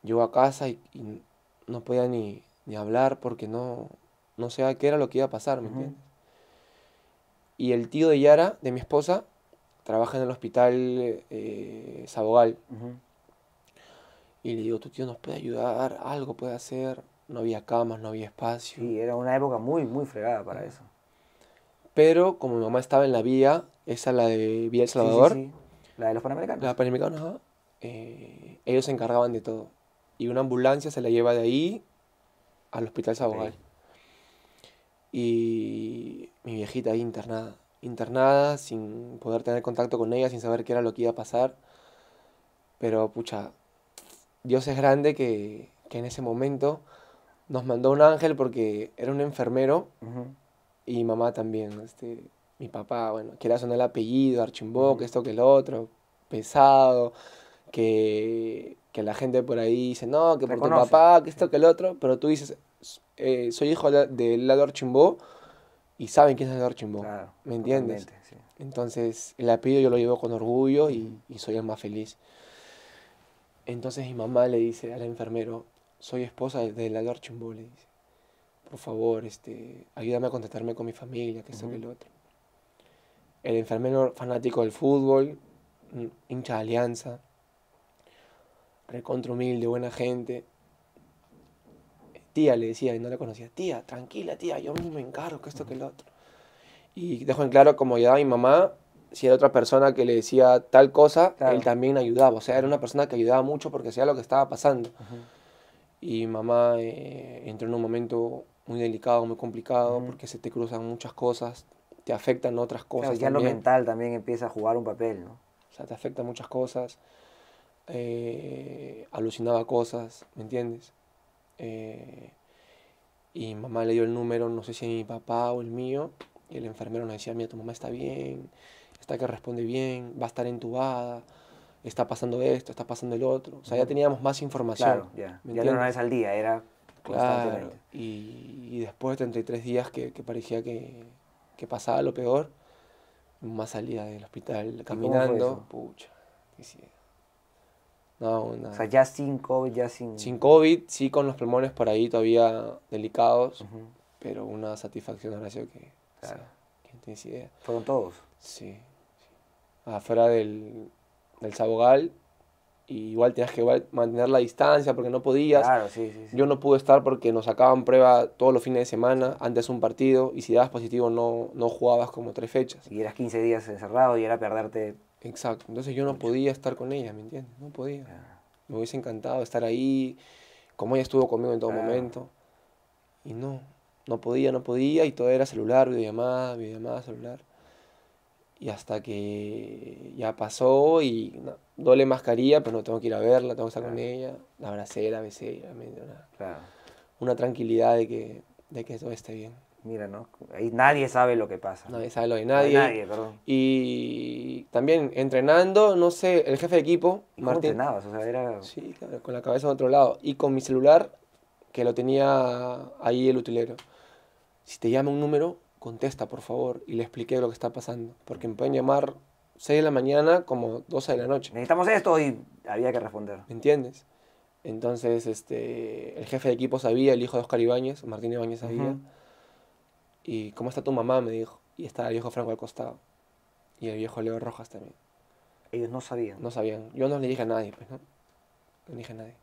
Llego a casa y, no podía ni, hablar porque no, no sabía qué era lo que iba a pasar, ¿me entiendes? Y el tío de Yara, de mi esposa, trabaja en el hospital eh, Sabogal. Y le digo, tu tío nos puede ayudar, algo puede hacer no había camas, no había espacio. Y era una época muy, muy fregada para mm. eso. Pero como mi mamá estaba en la vía, esa la de Vía El Salvador. La de los Panamericanos. La de Panamericanos, ajá. Eh, ellos se encargaban de todo. Y una ambulancia se la lleva de ahí al Hospital Sabogal. Y mi viejita ahí internada. Internada, sin poder tener contacto con ella, sin saber qué era lo que iba a pasar. Pero, pucha, Dios es grande que, que en ese momento nos mandó un ángel porque era un enfermero y mamá también. Este, mi papá, bueno, que era sonar el apellido, Archimbó, que esto que el otro, pesado, que, la gente por ahí dice, no, que por tu papá, que esto que el otro, pero tú dices, eh, soy hijo del lado Archimbó y saben quién es el Archimbó. ¿Me entiendes? Entonces, el apellido yo lo llevo con orgullo y, y soy el más feliz. Entonces mi mamá le dice al enfermero, soy esposa de Lalo Lord dice, por favor, este, ayúdame a contactarme con mi familia, que esto que soy el otro. El enfermero fanático del fútbol, mm, hincha de alianza, recontra humilde, buena gente. Tía le decía, y no la conocía, tía, tranquila, tía, yo mismo me encargo que esto que lo otro. Y dejo en claro, como ayudaba a mi mamá, si era otra persona que le decía tal cosa, él también ayudaba. O sea, era una persona que ayudaba mucho porque sea lo que estaba pasando y mamá eh, entró en un momento muy delicado, muy complicado, porque se te cruzan muchas cosas, te afectan otras cosas. Claro, ya lo mental también empieza a jugar un papel, ¿no? O sea, te afecta muchas cosas, eh, alucinaba cosas, ¿me entiendes? Eh, y mamá le dio el número, no sé si mi papá o el mío, y el enfermero nos decía, mira, tu mamá está bien, está que responde bien, va a estar entubada está pasando esto, está pasando el otro. O sea, ya teníamos más información. Claro, ya. Ya no una vez al día, era Claro, y, después de 33 días que, parecía que, que, pasaba lo peor, más salía del hospital caminando. Pucha, no, nada. O sea, ya sin COVID, ya sin... Sin COVID, sí con los pulmones por ahí todavía delicados, pero una satisfacción, Horacio, que... Claro. O sea, que ¿Fueron todos? Sí. sí. Afuera del, del Sabogal igual tenías que mantener la distancia porque no podías. Yo no pude estar porque nos sacaban prueba todos los fines de semana, antes un partido, y si dabas positivo no, no jugabas como tres fechas. Y eras 15 días encerrado y era perderte. Exacto, entonces yo no podía estar con ella, ¿me entiendes? No podía. Me hubiese encantado estar ahí, como ella estuvo conmigo en todo momento. Y no, no podía, no podía, y todo era celular, videollamada, videollamada, celular y hasta que ya pasó y no, le mascarilla, pero no tengo que ir a verla, tengo que estar con ella, la abracé, la besé, me dio una, una, tranquilidad de que, de que todo esté bien. Mira, ¿no? Ahí nadie sabe lo que pasa. Nadie sabe lo de nadie. Y también entrenando, no sé, el jefe de equipo, Martín. Cómo entrenabas? O sea, era... Sí, con la cabeza en otro lado. Y con mi celular, que lo tenía ahí el utilero. Si te llama un número, contesta por favor, y le expliqué lo que está pasando, porque me pueden llamar 6 de la mañana como 12 de la noche. Necesitamos esto y había que responder. ¿Me entiendes? Entonces, este, el jefe de equipo sabía, el hijo de Oscar Ibáñez, Martín Ibáñez sabía. Y ¿cómo está tu mamá? me dijo. Y estaba el viejo Franco al costado. Y el viejo Leo Rojas también. Ellos no sabían. No sabían. Yo no le dije a nadie, pues, ¿no? No le dije a nadie.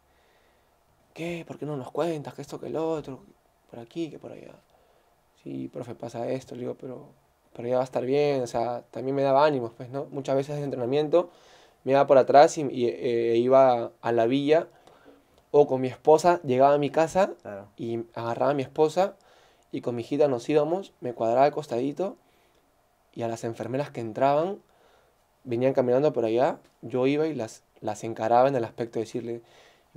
¿Qué? ¿Por qué no nos cuentas? Que esto, que el otro, por aquí, que por allá sí, profe, pasa esto, le digo, pero, pero ya va a estar bien, o sea, también me daba ánimos, pues, ¿no? Muchas veces en entrenamiento me iba por atrás y, eh, iba a la villa o con mi esposa, llegaba a mi casa y agarraba a mi esposa y con mi hijita nos íbamos, me cuadraba al costadito y a las enfermeras que entraban, venían caminando por allá, yo iba y las, las encaraba en el aspecto de decirle,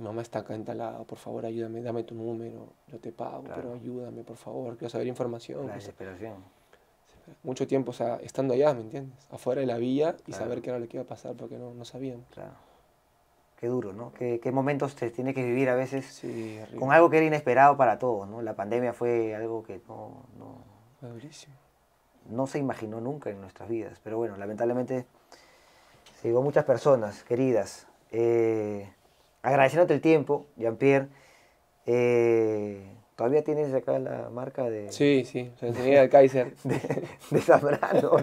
mi mamá está acá entalada, por favor ayúdame, dame tu número, yo te pago, pero ayúdame, por favor, quiero saber información. La desesperación. mucho tiempo, estando allá, ¿me entiendes? Afuera de la vía y saber qué era lo que iba a pasar porque no, no Claro. Qué duro, ¿no? Qué, qué momentos te tiene que vivir a veces con algo que era inesperado para todos, ¿no? La pandemia fue algo que no... No se imaginó nunca en nuestras vidas, pero bueno, lamentablemente se llevó muchas personas queridas. Eh, agradeciéndote el tiempo, Jean-Pierre. Eh, Todavía tienes acá la marca de. Sí, sí, se enseñé Kaiser. De, Sabrano.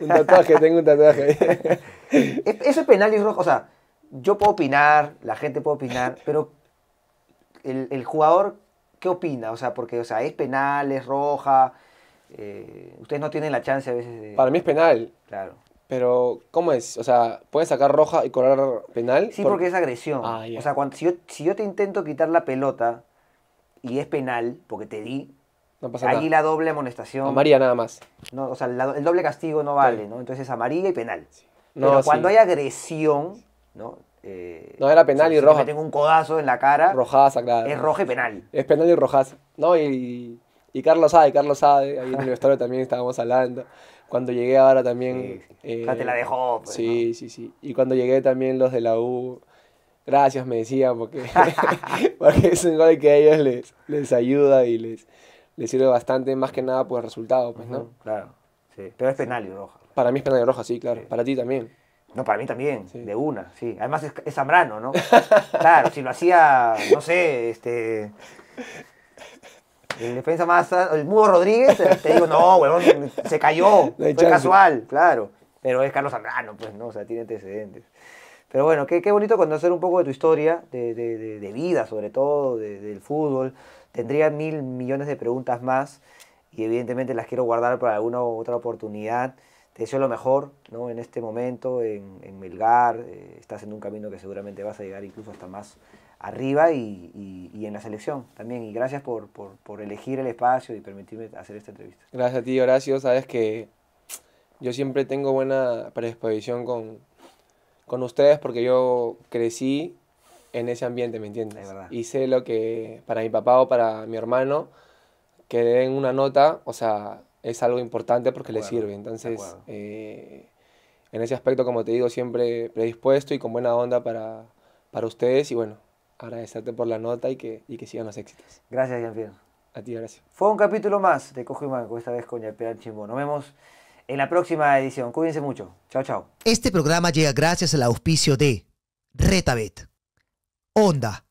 un tatuaje, tengo un tatuaje. Eso es penal y rojo. O sea, yo puedo opinar, la gente puede opinar, pero el, jugador, ¿qué opina? O sea, porque o sea, es penal, es roja. Eh, ustedes no tienen la chance a veces de. Para mí es penal. Claro. Pero, ¿cómo es? O sea, ¿puedes sacar roja y cobrar penal? Sí, porque es agresión. Ah, o sea, si, yo, si yo te intento quitar la pelota y es penal, porque te di, no ahí la doble amonestación. Amarilla nada más. No, o sea, el doble castigo no vale, ¿no? Entonces es amarilla y penal. Pero cuando hay agresión, ¿no? Eh, no, era penal y roja. tengo un codazo en la cara. Rojaza, claro. Es roja y penal. Es penal y roja No, y y Carlos sabe, Carlos sabe, ahí en el vestuario también estábamos hablando. Cuando llegué ahora también... Eh, ya te la dejó. Pues, sí, sí, sí. Y cuando llegué también los de la U, gracias me decían, porque, porque es un gol que a ellos les, ayuda y les, les sirve bastante, más que nada por el resultado, pues, ¿no? Claro, sí. Pero es penal rojo. roja. Para mí es penal rojo, roja, sí, claro. Para ti también. No, para mí también, de una, sí. Además es, es Zambrano, ¿no? claro, si lo hacía, no sé, este... El defensa más. El Mudo Rodríguez, te digo, no, huevón, se cayó. fue casual, claro. Pero es Carlos Zambrano, pues, ¿no? O sea, tiene antecedentes. Pero bueno, qué, qué bonito conocer un poco de tu historia, de, vida, sobre todo, del fútbol. Tendría mil millones de preguntas más y evidentemente las quiero guardar para alguna otra oportunidad. Te deseo lo mejor ¿no? en este momento, en, Melgar, eh, estás en un camino que seguramente vas a llegar incluso hasta más arriba y, en la selección también. Y gracias por, por, elegir el espacio y permitirme hacer esta entrevista. Gracias a ti, Horacio. Sabes que yo siempre tengo buena predisposición con, con ustedes porque yo crecí en ese ambiente, ¿me entiendes? Y sé lo que para mi papá o para mi hermano, que den una nota, o sea, es algo importante porque le sirve. Entonces, eh, en ese aspecto, como te digo, siempre predispuesto y con buena onda para, para ustedes y bueno, agradecerte por la nota y que, sigan los éxitos. Gracias, jean A ti, gracias. Fue un capítulo más de Cojo y Manco, esta vez con el pierre Chimbo. Nos vemos en la próxima edición. Cuídense mucho. Chao, chao. Este programa llega gracias al auspicio de Retabet, Onda